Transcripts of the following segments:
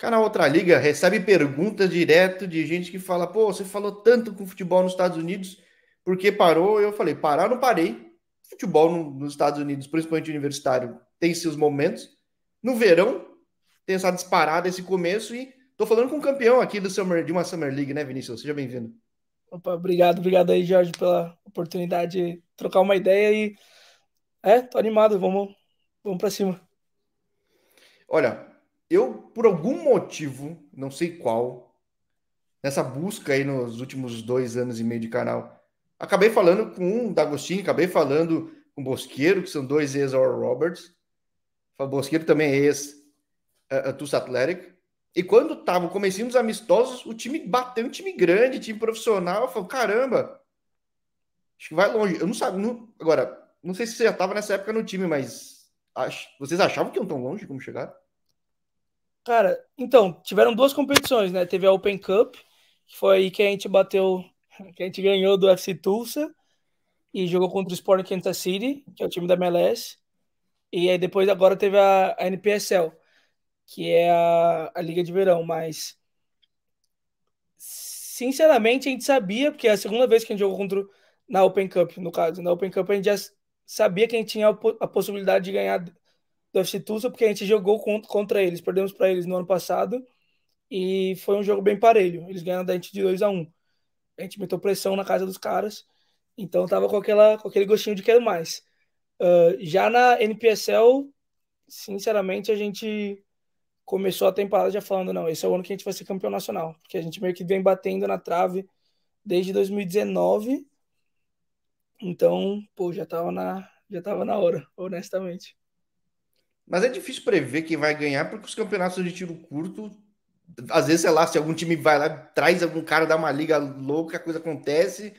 Canal Outra Liga recebe perguntas direto de gente que fala: pô, você falou tanto com futebol nos Estados Unidos, por que parou? Eu falei: parar, não parei. Futebol no, nos Estados Unidos, principalmente universitário, tem seus momentos. No verão, tem essa disparada, esse começo. E tô falando com um campeão aqui do Summer, de uma Summer League, né, Vinícius? Seja bem-vindo. Opa, obrigado, obrigado aí, Jorge, pela oportunidade de trocar uma ideia. E é, tô animado, vamos, vamos para cima. Olha, eu, por algum motivo, não sei qual, nessa busca aí nos últimos dois anos e meio de canal, acabei falando com um D'Agostinho, acabei falando com o Bosqueiro, que são dois ex-Oral Roberts. O Bosqueiro também é ex eh, eh, tus Athletic. E quando tava o comecinho dos amistosos, o time bateu um time grande, time profissional. Eu falo, caramba, acho que vai longe. Eu não sabia. Não, agora, não sei se você já estava nessa época no time, mas vocês achavam que iam tão longe como chegaram? Cara, então, tiveram duas competições, né? Teve a Open Cup, que foi aí que a gente bateu, que a gente ganhou do FC Tulsa e jogou contra o Sporting Kansas City, que é o time da MLS. E aí depois agora teve a, a NPSL, que é a, a Liga de Verão, mas sinceramente a gente sabia, porque é a segunda vez que a gente jogou contra na Open Cup, no caso, na Open Cup a gente já sabia que a gente tinha a possibilidade de ganhar do Instituto, porque a gente jogou contra eles, perdemos para eles no ano passado e foi um jogo bem parelho. Eles ganharam da gente de 2 a 1 um. A gente meteu pressão na casa dos caras, então tava com, aquela, com aquele gostinho de quero mais. Uh, já na NPSL, sinceramente, a gente começou a temporada já falando: não, esse é o ano que a gente vai ser campeão nacional, porque a gente meio que vem batendo na trave desde 2019. Então, pô, já tava na, já tava na hora, honestamente. Mas é difícil prever quem vai ganhar, porque os campeonatos de tiro curto, às vezes, sei lá, se algum time vai lá, traz algum cara da uma liga louca, a coisa acontece.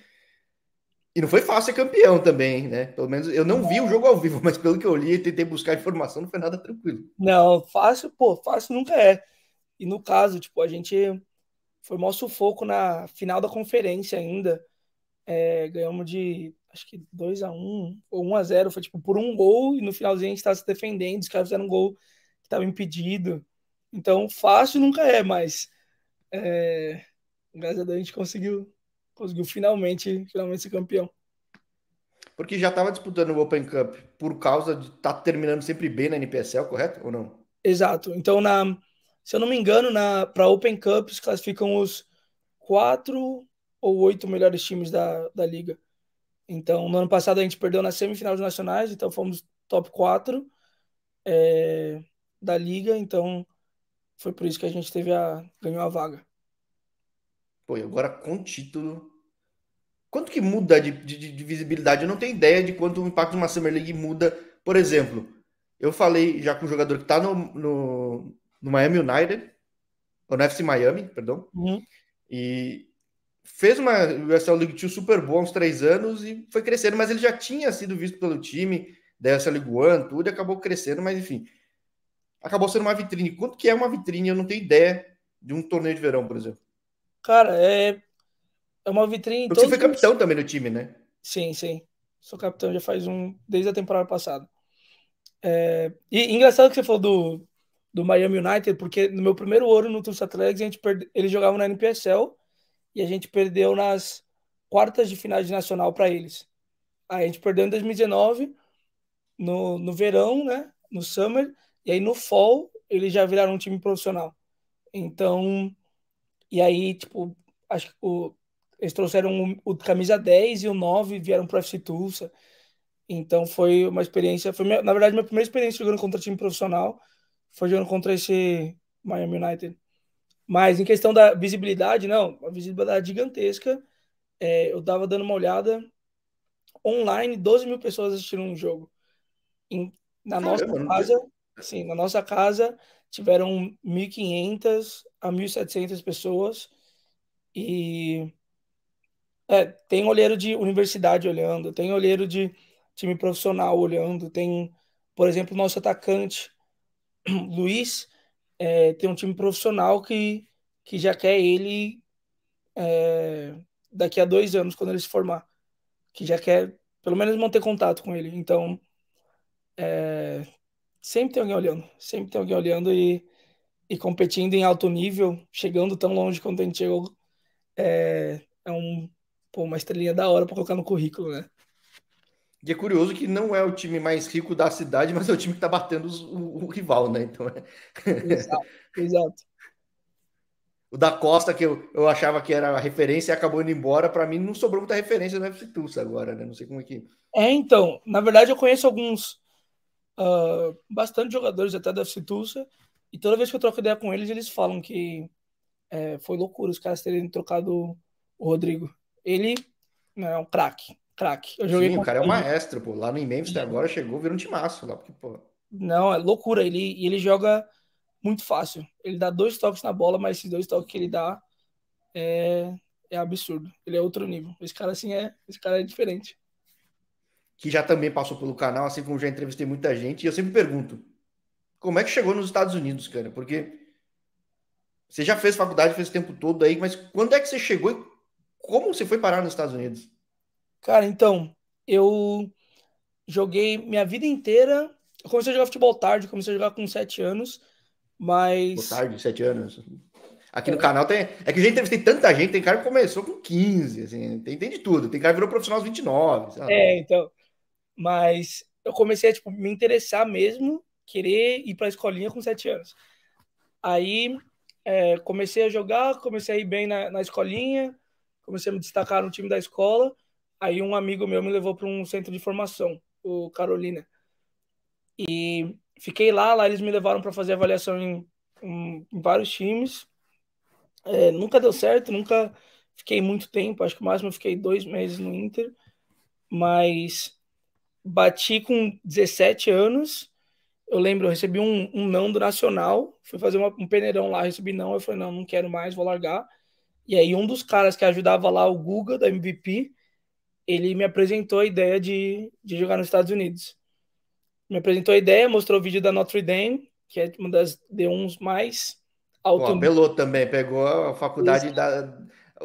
E não foi fácil ser campeão também, né? Pelo menos eu não vi o jogo ao vivo, mas pelo que eu li e tentei buscar informação, não foi nada tranquilo. Não, fácil, pô, fácil nunca é. E no caso, tipo, a gente foi mó sufoco na final da conferência ainda. É, ganhamos de acho que 2 a 1 ou 1 a 0 foi tipo por um gol e no finalzinho a gente estava tá se defendendo, os caras fizeram um gol que estava impedido. Então, fácil nunca é, mas é, graças a Deus a gente conseguiu, conseguiu finalmente, finalmente ser campeão. Porque já estava disputando o Open Cup por causa de estar tá terminando sempre bem na NPSL, correto ou não? Exato. Então, na, se eu não me engano, na para Open Cup classificam os quatro ou oito melhores times da, da liga. Então, no ano passado a gente perdeu na semifinal de nacionais, então fomos top 4 é, eh, da liga, então foi por isso que a gente teve a ganhou a vaga. Pô, e agora com título. Quanto que muda de, de, de visibilidade? Eu não tenho ideia de quanto o impacto de uma Summer League muda. Por exemplo, eu falei já com um jogador que está no, no, no Miami United, ou no FC Miami, perdão, uhum. e fez uma versão League Two super boa uns três anos e foi crescendo, mas ele já tinha sido visto pelo time dessa League One, tudo, acabou crescendo, mas enfim, acabou sendo uma vitrine. Quanto que é uma vitrine? Eu não tenho ideia de um torneio de verão, por exemplo. Cara, é, é uma vitrine. Porque você foi capitão também do time, né? Sim, sim. Sou capitão já faz um desde a temporada passada. É... E engraçado que você falou do, do Miami United, porque no meu primeiro ouro no Tulsa Athletics, a gente perde... ele jogava na NPSL e a gente perdeu nas quartas de final de nacional para eles. Aí a gente perdeu em 2019, no, no verão, né? No summer, e aí no fall eles já viraram um time profissional. Então, e aí, tipo, acho que o, eles trouxeram o, o camisa 10 e o 9 vieram para o FC Tulsa. Então foi uma experiência, foi minha, na verdade minha primeira experiência jogando contra time profissional foi jogando contra esse Miami United. Mas em questão da visibilidade, não, a visibilidade é gigantesca. É, eu estava dando uma olhada online, 12 mil pessoas assistiram um jogo. Em, na nossa casa, sim, na nossa casa tiveram 1.500 a 1.700 pessoas e é, tem olheiro de universidade olhando, tem olheiro de time profissional olhando, tem, por exemplo, nosso atacante Luiz, é, tem um time profissional que, que já quer ele é, daqui a dois anos, quando ele se formar, que já quer pelo menos manter contato com ele. Então, é, sempre tem alguém olhando, sempre tem alguém olhando e, e competindo em alto nível, chegando tão longe quanto a gente chegou, é, é um, pô, uma estrelinha da hora para colocar no currículo, né? E é curioso que não é o time mais rico da cidade, mas é o time que está batendo os, o, o, rival, né? Então é... exato, exato. O da Costa, que eu, eu achava que era a referência, acabou indo embora. Para mim, não sobrou muita referência no FC Tulsa agora, né? Não sei como é que. É, então. Na verdade, eu conheço alguns. Uh, bastante jogadores até da FC Tulsa. E toda vez que eu troco ideia com eles, eles falam que é, foi loucura os caras terem trocado o Rodrigo. Ele né, é um craque. Crack. Eu joguei Sim, o cara ele. é um maestro, pô. Lá no Memphis até agora chegou, virou um timaço lá, porque, pô. Não, é loucura. Ele, ele joga muito fácil. Ele dá dois toques na bola, mas esses dois toques que ele dá é, é absurdo. Ele é outro nível. Esse cara, assim, é. Esse cara é diferente. Que já também passou pelo canal, assim como já entrevistei muita gente, e eu sempre pergunto: como é que chegou nos Estados Unidos, cara? Porque você já fez faculdade, fez o tempo todo aí, mas quando é que você chegou e como você foi parar nos Estados Unidos? Cara, então, eu joguei minha vida inteira. Eu comecei a jogar futebol tarde, comecei a jogar com 7 anos, mas. tarde, 7 anos. Aqui no é. canal tem. É que a gente entrevistei tanta gente, tem cara que começou com 15, assim, tem, tem de tudo. Tem cara que virou profissional aos 29. Sabe? É, então. Mas eu comecei a tipo, me interessar mesmo, querer ir pra escolinha com 7 anos. Aí é, comecei a jogar, comecei a ir bem na, na escolinha, comecei a me destacar no time da escola. Aí um amigo meu me levou para um centro de formação, o Carolina. E fiquei lá, lá eles me levaram para fazer avaliação em, em, vários times. É, nunca deu certo, nunca fiquei muito tempo, acho que o máximo eu fiquei dois meses no Inter, mas bati com 17 anos. Eu lembro, eu recebi um, um não do Nacional, fui fazer uma, um peneirão lá, recebi não, eu falei, não, não quero mais, vou largar. E aí um dos caras que ajudava lá, o Guga, da MVP, ele me apresentou a ideia de, de jogar nos Estados Unidos. Me apresentou a ideia, mostrou o vídeo da Notre Dame, que é uma das D1s mais alto. Pô, apelou também, pegou a faculdade Isso. da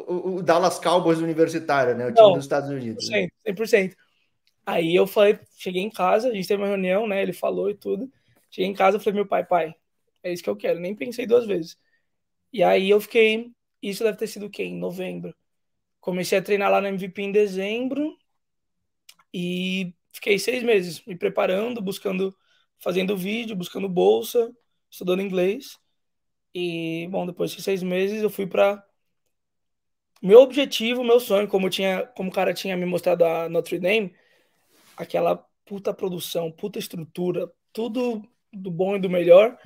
o, o Dallas Cowboys universitário, né? O time Não, dos Estados Unidos. 100%, né? 100%. Aí eu falei, cheguei em casa, a gente teve uma reunião, né? Ele falou e tudo. Cheguei em casa, falei, meu pai, pai, é isso que eu quero. Nem pensei duas vezes. E aí eu fiquei, isso deve ter sido o quê? Em novembro. Comecei a treinar lá no MVP em dezembro e fiquei seis meses me preparando, buscando, fazendo vídeo, buscando bolsa, estudando inglês. E, bom, depois de seis meses eu fui para. Meu objetivo, meu sonho, como, tinha, como o cara tinha me mostrado a Notre Dame, aquela puta produção, puta estrutura, tudo do bom e do melhor,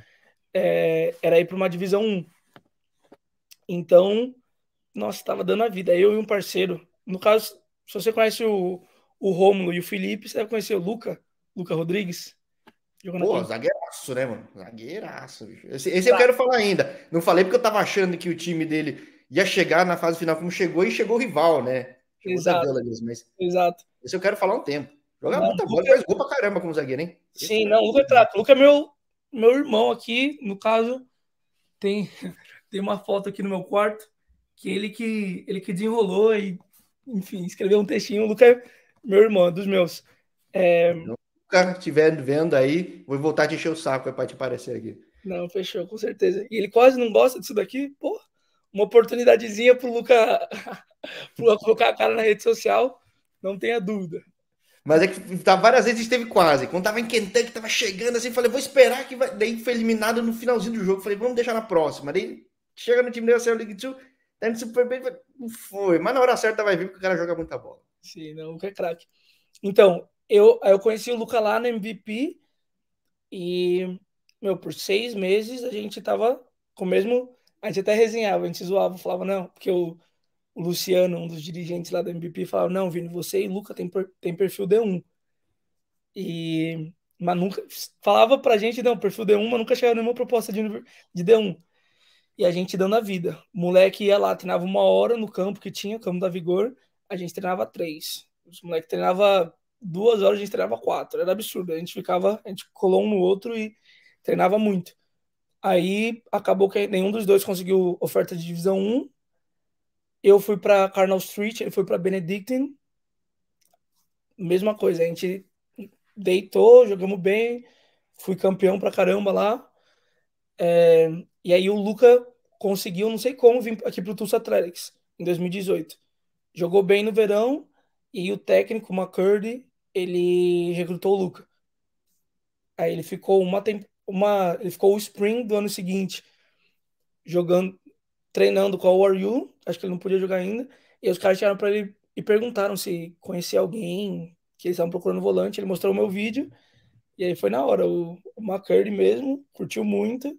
é, era ir para uma divisão 1. Então, nossa, tava dando a vida. Eu e um parceiro. No caso, se você conhece o, o Rômulo e o Felipe, você deve conhecer o Luca, Luca Rodrigues. Pô, zagueiraço, né, mano? Zagueiraço, bicho. Esse, esse tá. eu quero falar ainda. Não falei porque eu tava achando que o time dele ia chegar na fase final como chegou e chegou o rival, né? Chegou Exato. Mesmo, mas... Exato. Esse eu quero falar um tempo. Joga não, muita bola, Luca... faz gol pra caramba como zagueiro, hein? Esse Sim, é não, é é o Luca Luca é meu, meu irmão aqui, no caso, tem, tem uma foto aqui no meu quarto que ele que ele que desenrolou e, enfim, escreveu um textinho. O Luca, é meu irmão, é dos meus. É... Então, Luca, estiver vendo aí, vou voltar a te encher o saco é para te aparecer aqui. Não, fechou, com certeza. E ele quase não gosta disso daqui, pô. Uma oportunidadezinha para o Luca colocar a cara na rede social, não tenha dúvida. Mas é que tá, várias vezes esteve quase. Quando tava em Kentucky, tava chegando assim, falei, vou esperar que vai. Daí foi eliminado no finalzinho do jogo. Falei, vamos deixar na próxima. Daí chega no time da League 2, Tá indo super bem, não foi. Mas na hora certa vai vir porque o cara joga muita bola. Sim, não, é craque. Então, eu, eu conheci o Luca lá no MVP e, meu, por seis meses a gente tava com o mesmo. A gente até resenhava, a gente zoava, falava, não, porque o, o Luciano, um dos dirigentes lá do MVP, falava, não, Vini, você e Luca tem, tem perfil D1. E mas nunca falava pra gente, não, perfil D1, mas nunca chegava nenhuma proposta de, de D1 e a gente dando a vida. O moleque ia lá, treinava uma hora no campo que tinha, campo da Vigor, a gente treinava três. Os moleques treinava duas horas, a gente treinava quatro. Era absurdo. A gente ficava, a gente colou um no outro e treinava muito. Aí acabou que nenhum dos dois conseguiu oferta de divisão 1. Eu fui para Carnal Street, ele foi para Benedictine. Mesma coisa, a gente deitou, jogamos bem, fui campeão pra caramba lá. É, e aí o Luca conseguiu, não sei como, vir aqui para o Tulsa Athletics em 2018. Jogou bem no verão e o técnico, o McCurdy, ele recrutou o Luca. Aí ele ficou uma, uma ele ficou o spring do ano seguinte jogando, treinando com o RU, acho que ele não podia jogar ainda. E os caras chegaram para ele e perguntaram se conhecia alguém que eles estavam procurando volante. Ele mostrou o meu vídeo e aí foi na hora. O, o McCurdy mesmo curtiu muito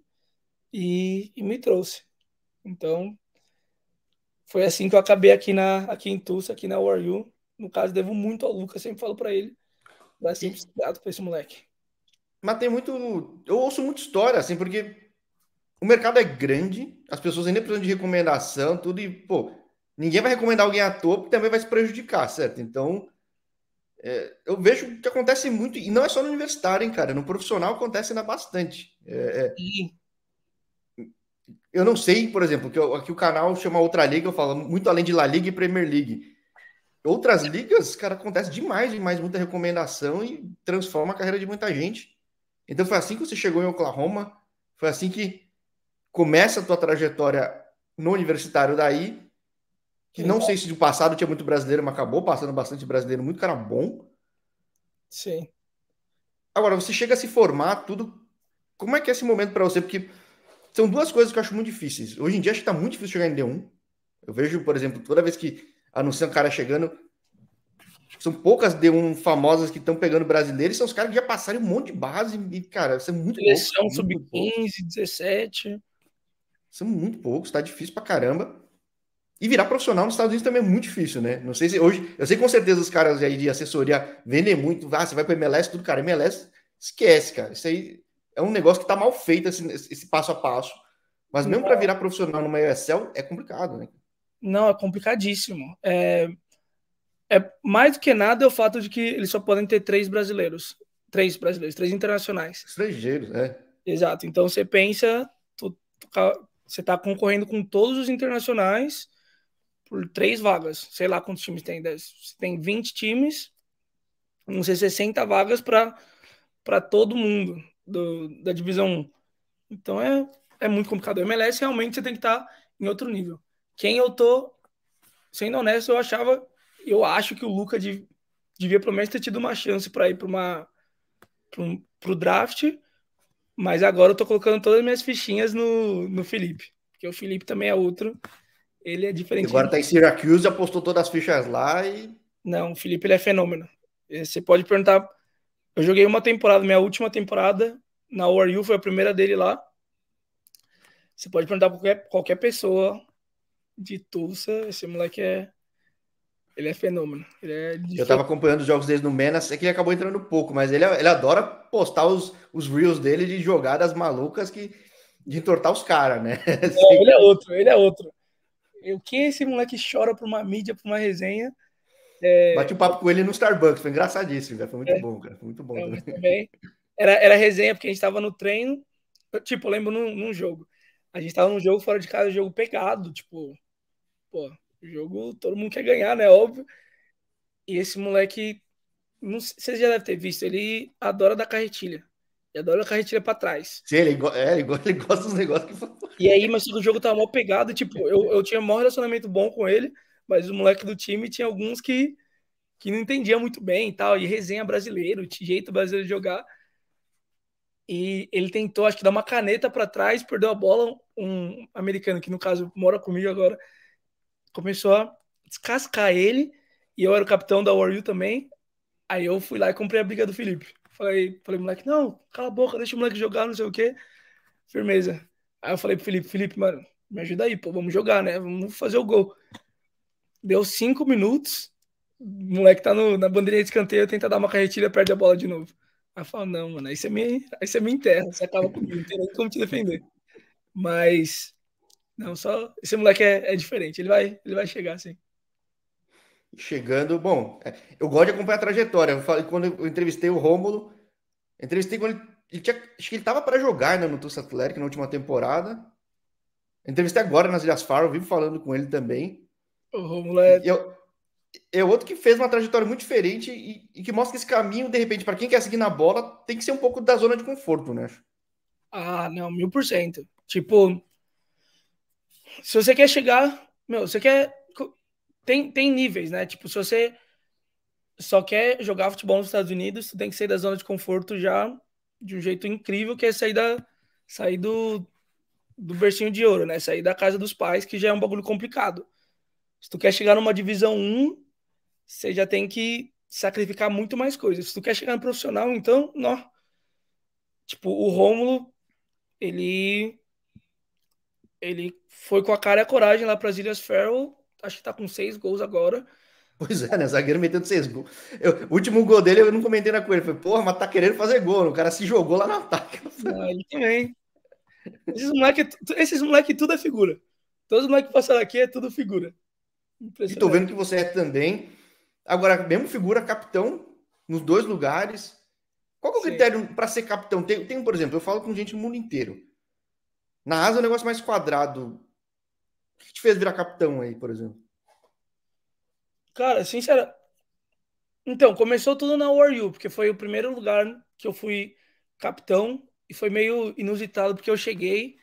e, e me trouxe. Então, foi assim que eu acabei aqui, na, aqui em Tulsa, aqui na URU. No caso, devo muito ao Lucas, sempre falo para ele. Vai ser e... grato esse moleque. Mas tem muito. Eu ouço muita história, assim, porque o mercado é grande, as pessoas ainda precisam de recomendação, tudo, e, pô, ninguém vai recomendar alguém à toa, porque também vai se prejudicar, certo? Então, é, eu vejo que acontece muito, e não é só no universitário, hein, cara, no profissional acontece ainda bastante. É, é, eu não sei, por exemplo, que aqui o canal chama Outra Liga, eu falo muito além de La Liga e Premier League. Outras ligas, cara, acontece demais, demais, muita recomendação e transforma a carreira de muita gente. Então foi assim que você chegou em Oklahoma, foi assim que começa a tua trajetória no universitário daí, que não sei se no passado tinha muito brasileiro, mas acabou passando bastante brasileiro, muito cara bom. Sim. Agora, você chega a se formar, tudo. Como é que é esse momento para você? Porque são duas coisas que eu acho muito difíceis. Hoje em dia acho que tá muito difícil chegar em D1. Eu vejo, por exemplo, toda vez que anunciam um cara chegando, são poucas D1 famosas que estão pegando brasileiros, são os caras que já passaram um monte de base e, cara, são muito Seleção sub-15, 17. São muito poucos, tá difícil pra caramba. E virar profissional nos Estados Unidos também é muito difícil, né? Não sei se hoje, eu sei com certeza os caras aí de assessoria vendem muito, ah, você vai para MLS, tudo, cara, MLS, esquece, cara. Isso aí é um negócio que está mal feito esse, esse, passo a passo. Mas mesmo para virar profissional no meio Excel é complicado, né? Não, é complicadíssimo. É, é mais do que nada é o fato de que eles só podem ter três brasileiros, três brasileiros, três internacionais. Estrangeiros, é. Exato. Então você pensa, tu, tu, você está concorrendo com todos os internacionais por três vagas. Sei lá quantos times tem, Você tem 20 times, não sei, 60 vagas para todo mundo do, da divisão 1. Então é, é muito complicado. O MLS realmente você tem que estar tá em outro nível. Quem eu tô, sendo honesto, eu achava, eu acho que o Luca de, devia pelo menos ter tido uma chance para ir para uma para o draft, mas agora eu tô colocando todas as minhas fichinhas no, no Felipe, porque o Felipe também é outro, ele é diferente. Agora tá em Syracuse, apostou todas as fichas lá e. Não, o Felipe ele é fenômeno. Você pode perguntar eu joguei uma temporada, minha última temporada na ORU, foi a primeira dele lá. Você pode perguntar pra qualquer, qualquer pessoa de Tulsa, esse moleque é. Ele é fenômeno. Ele é eu tava acompanhando os jogos dele no Menas, é que ele acabou entrando pouco, mas ele, ele adora postar os, os reels dele de jogadas malucas que, de entortar os caras, né? É, ele é outro, ele é outro. O que esse moleque chora pra uma mídia, pra uma resenha? É... Bati um papo com ele no Starbucks, foi engraçadíssimo, cara. foi muito é... bom, cara, foi muito bom. É, também. Era, era resenha, porque a gente estava no treino, tipo, eu lembro num, num jogo, a gente estava num jogo fora de casa, jogo pegado, tipo, pô, jogo todo mundo quer ganhar, né, óbvio, e esse moleque, não sei, vocês já devem ter visto, ele adora dar carretilha. Ele adora dar carretilha pra trás. Sim, ele, é, ele, gosta, ele gosta dos negócios que E aí, mas o jogo tava mal pegado, tipo, eu, eu tinha um maior relacionamento bom com ele mas o moleque do time tinha alguns que, que não entendia muito bem e tal, e resenha brasileiro, jeito brasileiro de jogar. E ele tentou, acho que, dar uma caneta para trás, perdeu a bola. Um americano, que no caso mora comigo agora, começou a descascar ele. E eu era o capitão da U também. Aí eu fui lá e comprei a briga do Felipe. Falei, falei, moleque, não, cala a boca, deixa o moleque jogar, não sei o quê. Firmeza. Aí eu falei pro Felipe, Felipe, mano, me ajuda aí, pô, vamos jogar, né? Vamos fazer o gol. Deu cinco minutos, o moleque tá no, na bandeirinha de escanteio, tenta dar uma carretilha, perde a bola de novo. Aí fala, não, mano, aí você me, aí você me enterra, você acaba comigo, não tem nem como te defender. Mas, não, só, esse moleque é, é diferente, ele vai, ele vai chegar, sim chegando. Bom, é, eu gosto de acompanhar a trajetória. Eu falei, quando eu entrevistei o Rômulo, entrevistei quando ele, ele tinha, acho que ele tava para jogar né, no Tussa Atlético na última temporada. Entrevistei agora nas Ilhas Faro, vivo falando com ele também. Romulo é... Eu, é outro que fez uma trajetória muito diferente e, e que mostra que esse caminho, de repente, para quem quer seguir na bola, tem que ser um pouco da zona de conforto, né? Ah, não, mil por cento. Tipo, se você quer chegar, meu, você quer. Tem, tem níveis, né? Tipo, se você só quer jogar futebol nos Estados Unidos, você tem que sair da zona de conforto já de um jeito incrível, que é sair, da, sair do, do bercinho de ouro, né? Sair da casa dos pais, que já é um bagulho complicado. Se tu quer chegar numa divisão 1, você já tem que sacrificar muito mais coisas. Se tu quer chegar no profissional, então, não. Tipo, o Rômulo, ele ele foi com a cara e a coragem lá para as Ilhas Ferro, acho que tá com seis gols agora. Pois é, né? Zagueiro metendo seis gols. Eu, o último gol dele eu não comentei na coisa. Falei, porra, mas tá querendo fazer gol. O cara se jogou lá no ataque. Não, ah, ele também. Esses moleque, esses moleque tudo é figura. Todos os moleques que passaram aqui é tudo figura. E tô vendo que você é também. Agora, mesmo figura capitão nos dois lugares. Qual é o Sim. critério para ser capitão? Tem, tem, por exemplo, eu falo com gente do mundo inteiro. Na asa é um negócio mais quadrado. O que te fez virar capitão aí, por exemplo? Cara, sincera. Então, começou tudo na You porque foi o primeiro lugar que eu fui capitão e foi meio inusitado, porque eu cheguei.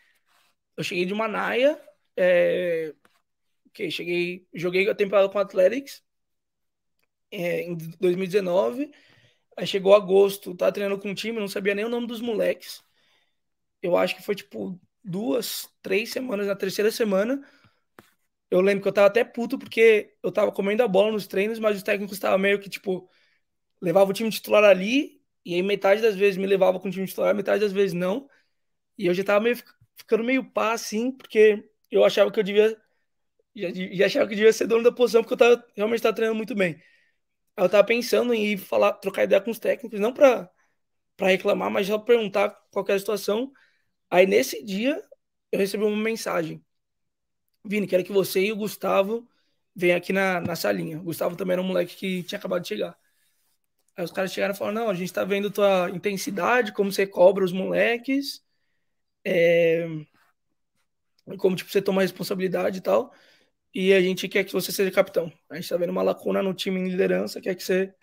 Eu cheguei de uma é, eh, que cheguei, joguei a temporada com o Athletics é, em 2019. Aí chegou agosto, tá treinando com o time, não sabia nem o nome dos moleques. Eu acho que foi tipo duas, três semanas, na terceira semana. Eu lembro que eu tava até puto porque eu tava comendo a bola nos treinos, mas os técnicos estavam meio que tipo levava o time titular ali e aí metade das vezes me levava com o time titular, metade das vezes não. E eu já tava meio ficando meio pá assim, porque eu achava que eu devia e, e achava que devia ser dono da posição, porque eu tava, realmente estava treinando muito bem. Aí eu estava pensando em ir falar, trocar ideia com os técnicos, não para reclamar, mas já perguntar qualquer situação. Aí nesse dia eu recebi uma mensagem. Vini, quero que você e o Gustavo venham aqui na, na salinha. O Gustavo também era um moleque que tinha acabado de chegar. Aí os caras chegaram e falaram: não, a gente tá vendo tua intensidade, como você cobra os moleques, é... como tipo, você toma responsabilidade e tal e a gente quer que você seja capitão. A gente está vendo uma lacuna no time em liderança, quer que você.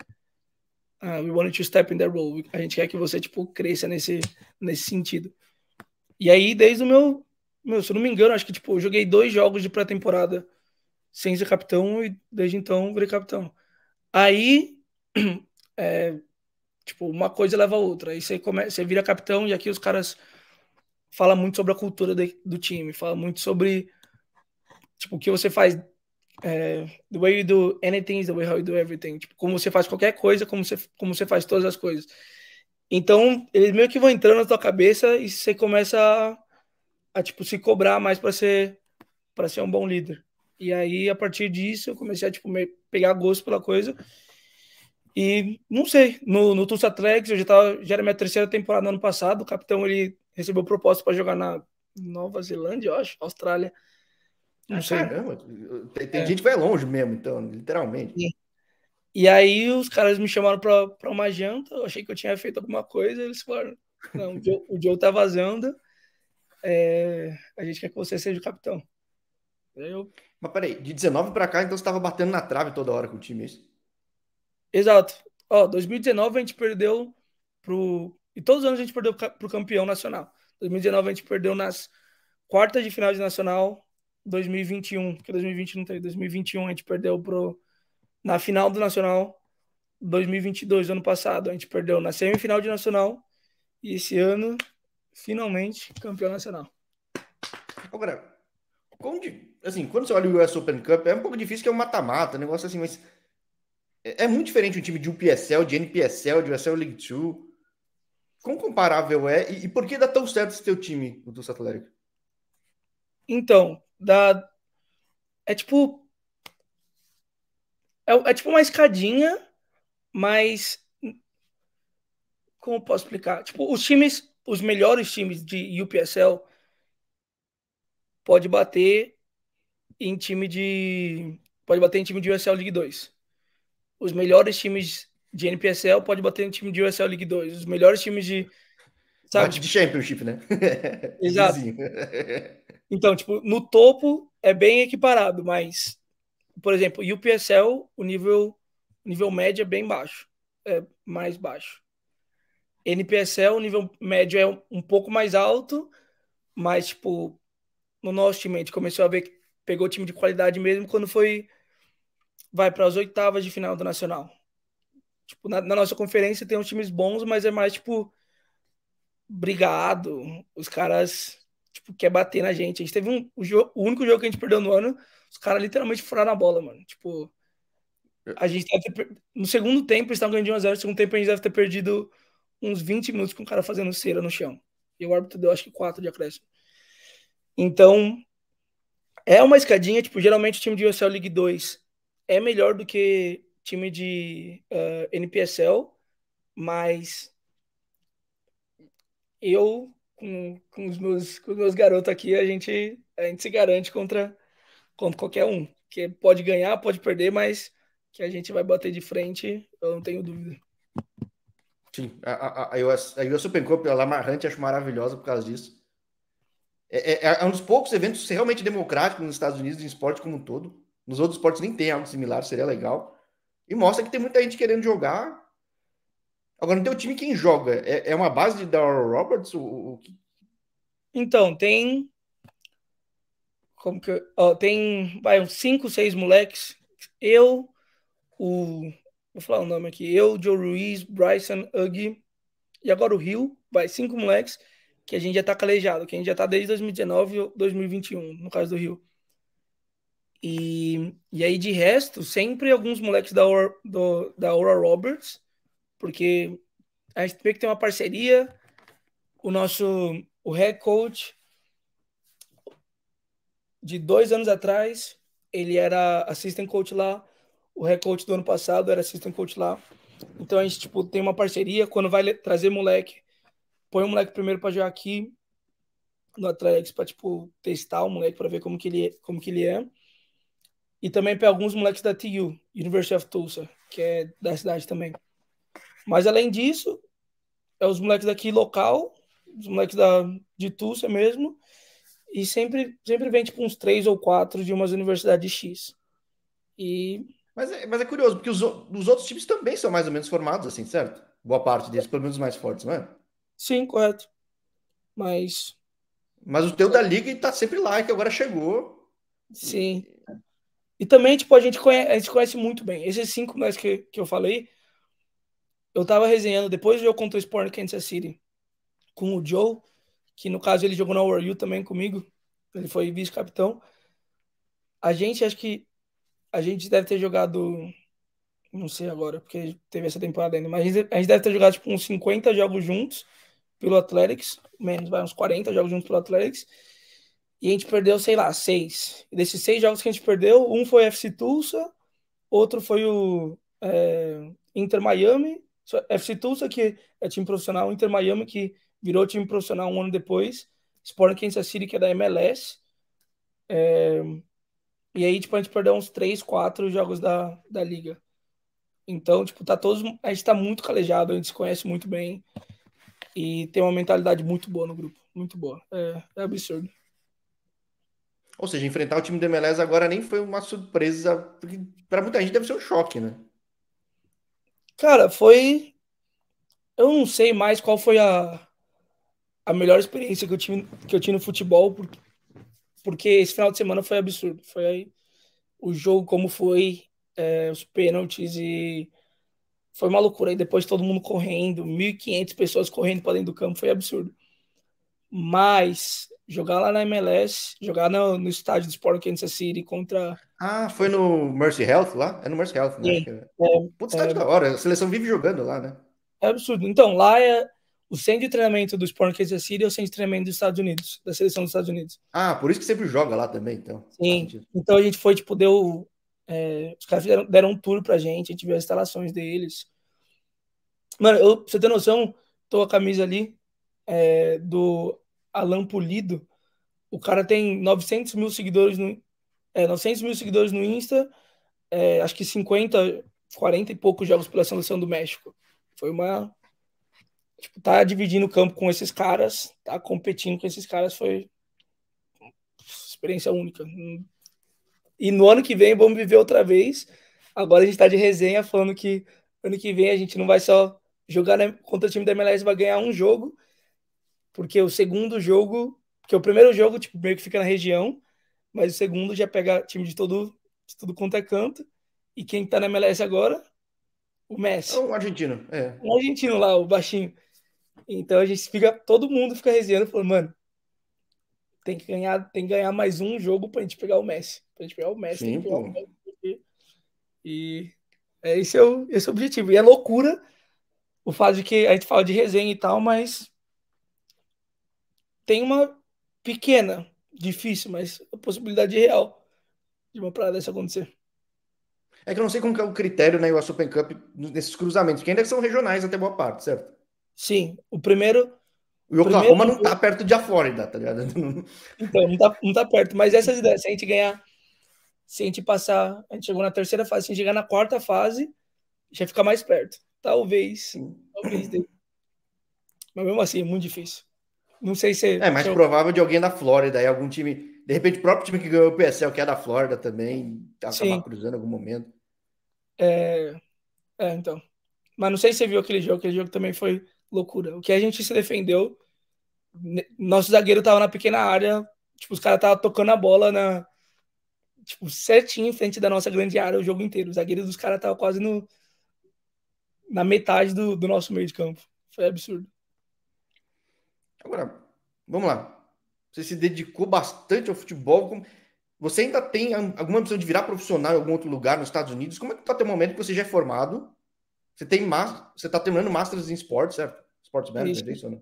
Uh, we want to step in the role. A gente quer que você, tipo, cresça nesse, nesse sentido. E aí, desde o meu. Meu, se eu não me engano, acho que, tipo, eu joguei dois jogos de pré-temporada sem ser capitão e desde então virei capitão. Aí. É, tipo, uma coisa leva a outra. Aí você, come... você vira capitão e aqui os caras falam muito sobre a cultura de... do time, falam muito sobre Tipo, o que você faz. É, the way you do anything is the way how you do everything. Tipo, como você faz qualquer coisa, como você, como você faz todas as coisas. Então, eles meio que vão entrando na tua cabeça e você começa a, a tipo, se cobrar mais para ser para ser um bom líder. E aí, a partir disso, eu comecei a tipo, pegar gosto pela coisa. E não sei, no, no Tulsa Tracks, eu já, tava, já era minha terceira temporada no ano passado. O capitão ele recebeu proposta para jogar na Nova Zelândia, eu acho, Austrália. Não ah, sei. Caramba, tem, é. gente que vai longe mesmo, então, literalmente. Sim. E aí os caras me chamaram pra, uma janta, eu achei que eu tinha feito alguma coisa, eles falaram, não, o Joe, o Joe tá vazando, é, a gente quer que você seja o capitão. Eu... Mas peraí, de 19 pra cá, então você tava batendo na trave toda hora com o time, é isso? Exato. Ó, 2019 a gente perdeu pro... E todos os anos a gente perdeu pro campeão nacional. 2019 a gente perdeu nas quartas de final de nacional, 2021, porque 2020 não teve. 2021 a gente perdeu pro, na final do Nacional. 2022, ano passado, a gente perdeu na semifinal de Nacional. E esse ano, finalmente, campeão nacional. Agora, onde, assim, quando você olha o US Open Cup, é um pouco difícil que é um mata-mata, um negócio assim, mas é, é muito diferente um time de UPSL, de NPSL, de USL League 2. Quão comparável é? E, e por que dá tão certo esse teu time, o do Atlético? Então, da. É tipo. É, é tipo uma escadinha, mas. Como posso explicar? Tipo, os times, os melhores times de UPSL pode bater em time de. Pode bater em time de USL League 2. Os melhores times de NPSL pode bater em time de USL League 2. Os melhores times de Sabe? de tipo championship, né? Exato. então, tipo, no topo é bem equiparado, mas, por exemplo, e o PSL, o nível, nível médio é bem baixo. É mais baixo. NPSL, o nível médio é um, um pouco mais alto, mas, tipo, no nosso time, a gente começou a ver que pegou o time de qualidade mesmo quando foi. Vai para as oitavas de final do Nacional. Tipo, na, na nossa conferência tem uns times bons, mas é mais, tipo, brigado, os caras, tipo, quer bater na gente. A gente teve um, o, jogo, o único jogo que a gente perdeu no ano, os caras literalmente furaram a bola, mano. Tipo, a gente ter, no segundo tempo, eles estavam ganhando de 1 zero 0 no segundo tempo a gente deve ter perdido uns 20 minutos com o cara fazendo cera no chão. E o árbitro deu, acho que, 4 de acréscimo. Então, é uma escadinha, tipo, geralmente o time de USL League 2 é melhor do que time de uh, eh, NPSL, mas eu com, com, os meus, com os meus garotos aqui, a gente, a gente se garante contra, contra qualquer um. Que pode ganhar, pode perder, mas que a gente vai bater de frente, eu não tenho dúvida. Sim, a, a, a, US, a US Cup, ela amarrante, é acho maravilhosa por causa disso. É, é, é, é, um dos poucos eventos realmente democráticos nos Estados Unidos, em esporte como um todo. Nos outros esportes nem tem algo similar, seria legal. E mostra que tem muita gente querendo jogar Agora, não tem o time, quem joga? É, é uma base de Darryl Roberts? O, Então, tem. Como que. Eu... tem. Vai, uns 5, 6 moleques. Eu, o. Vou falar o nome aqui. Eu, Joe Ruiz, Bryson, Uggy. E agora o Rio. Vai, cinco moleques. Que a gente já tá calejado. Que a gente já tá desde 2019 2021, no caso do Rio. E, e aí, de resto, sempre alguns moleques da, Or, do, da Aura Roberts porque a gente meio que tem uma parceria, o nosso o head coach de dois anos atrás, ele era assistant coach lá, o head coach do ano passado era assistant coach lá, então a gente tipo, tem uma parceria, quando vai trazer moleque, põe o moleque primeiro para jogar aqui, no Atlético para tipo testar o moleque para ver como que ele é, como que ele é. E também para alguns moleques da TU, University of Tulsa, que é da cidade também. Mas além disso, é os moleques daqui local, os moleques da, de Túrcia mesmo, e sempre, sempre vem tipo uns três ou quatro de umas universidades X. E... Mas, é, mas é curioso, porque os, os outros times também são mais ou menos formados, assim, certo? Boa parte deles, pelo menos mais fortes, não é? Sim, correto. Mas. Mas o teu da Liga tá sempre lá, que agora chegou. Sim. E também, tipo, a gente conhece, a gente conhece muito bem. Esses cinco mais que, que eu falei, eu tava resenhando depois do jogo contra o Sport Kansas City com o Joe, que no caso ele jogou na World também comigo, ele foi vice-capitão. A gente, acho que a gente deve ter jogado, não sei agora, porque teve essa temporada ainda, mas a gente, a gente deve ter jogado tipo, uns 50 jogos juntos pelo Athletics, menos, vai uns 40 jogos juntos pelo Athletics, e a gente perdeu, sei lá, seis. E desses seis jogos que a gente perdeu, um foi FC Tulsa, outro foi o é, Inter Miami, FC é, Tulsa, que é time profissional, Inter Miami, que virou time profissional um ano depois, Sporting Kansas City, que é da MLS. É... E aí, tipo, a gente perdeu uns 3, 4 jogos da, da liga. Então, tipo, tá todos. A gente tá muito calejado, a gente se conhece muito bem. E tem uma mentalidade muito boa no grupo. Muito boa. É, é absurdo. Ou seja, enfrentar o time da MLS agora nem foi uma surpresa. Para muita gente deve ser um choque, né? Cara, foi. Eu não sei mais qual foi a, a melhor experiência que eu, tive, que eu tive no futebol, porque, esse final de semana foi absurdo. Foi aí, o jogo como foi, é, os pênaltis e. Foi uma loucura. E depois todo mundo correndo, 1.500 pessoas correndo para dentro do campo, foi absurdo. Mas jogar lá na MLS, jogar no, no estádio do Sport Kansas City contra ah, foi no Mercy Health lá? É no Mercy Health, né? é, Putz, é, tá da hora. A seleção vive jogando lá, né? É absurdo. Então, lá é o centro de treinamento do Sporting Kansas City é o centro de treinamento dos Estados Unidos, da seleção dos Estados Unidos. Ah, por isso que sempre joga lá também, então. Sim. Então a gente foi, tipo, deu. É, os caras deram um tour pra gente, a gente viu as instalações deles. Mano, eu, pra você ter noção, tô a camisa ali é, do Alan Pulido. O cara tem 900 mil seguidores no, é, 900 mil seguidores no Insta, é, acho que 50, 40 e poucos jogos pela seleção do México. Foi uma. Tipo, tá dividindo o campo com esses caras, tá competindo com esses caras, foi experiência única. E no ano que vem vamos viver outra vez. Agora a gente tá de resenha falando que ano que vem a gente não vai só jogar né, contra o time da MLS, vai ganhar um jogo, porque o segundo jogo, que o primeiro jogo tipo, meio que fica na região, mas o segundo já é pega time de todo, de todo quanto é canto. E quem tá na MLS agora? O Messi. É um argentino, é. Um argentino lá, o baixinho. Então a gente fica, todo mundo fica resenhando, falando, mano, tem que ganhar, tem que ganhar mais um jogo pra gente pegar o Messi. Pra gente pegar o Messi, Sim, pegar o Messi. E é, esse, é o, esse é o objetivo. E é loucura o fato de que a gente fala de resenha e tal, mas tem uma pequena difícil, mas a possibilidade real de uma parada dessa acontecer. É que eu não sei como que é o critério né, O Open Cup nesses cruzamentos, que ainda são regionais até boa parte, certo? Sim, o primeiro. O Oklahoma primeiro... não tá perto de a Flórida, tá ligado? Então, não tá, não tá perto, mas essas ideias, se a gente ganhar, se a gente passar, a gente chegou na terceira fase, se a gente chegar na quarta fase, já fica mais perto. Talvez, sim. talvez dê. Mas mesmo assim, é muito difícil. Não sei se. É mais se eu... provável de alguém da Flórida, aí algum time. De repente, o próprio time que ganhou o PSL, que é da Flórida também, acabar Sim. cruzando em algum momento. É... é, então. Mas não sei se você viu aquele jogo, aquele jogo também foi loucura. O que a gente se defendeu, né, nosso zagueiro tava na pequena área, tipo, os caras estavam tocando a bola na. Tipo, certinho em frente da nossa grande área o jogo inteiro. Os zagueiros dos caras estavam quase no. na metade do, do nosso meio de campo. Foi absurdo. Agora, vamos lá. Você se dedicou bastante ao futebol. Como... Você ainda tem alguma opção de virar profissional em algum outro lugar nos Estados Unidos? Como é que tá até o momento que você já é formado? Você tem mas... você tá terminando Masters em Esportes, certo? esportes Management, isso. É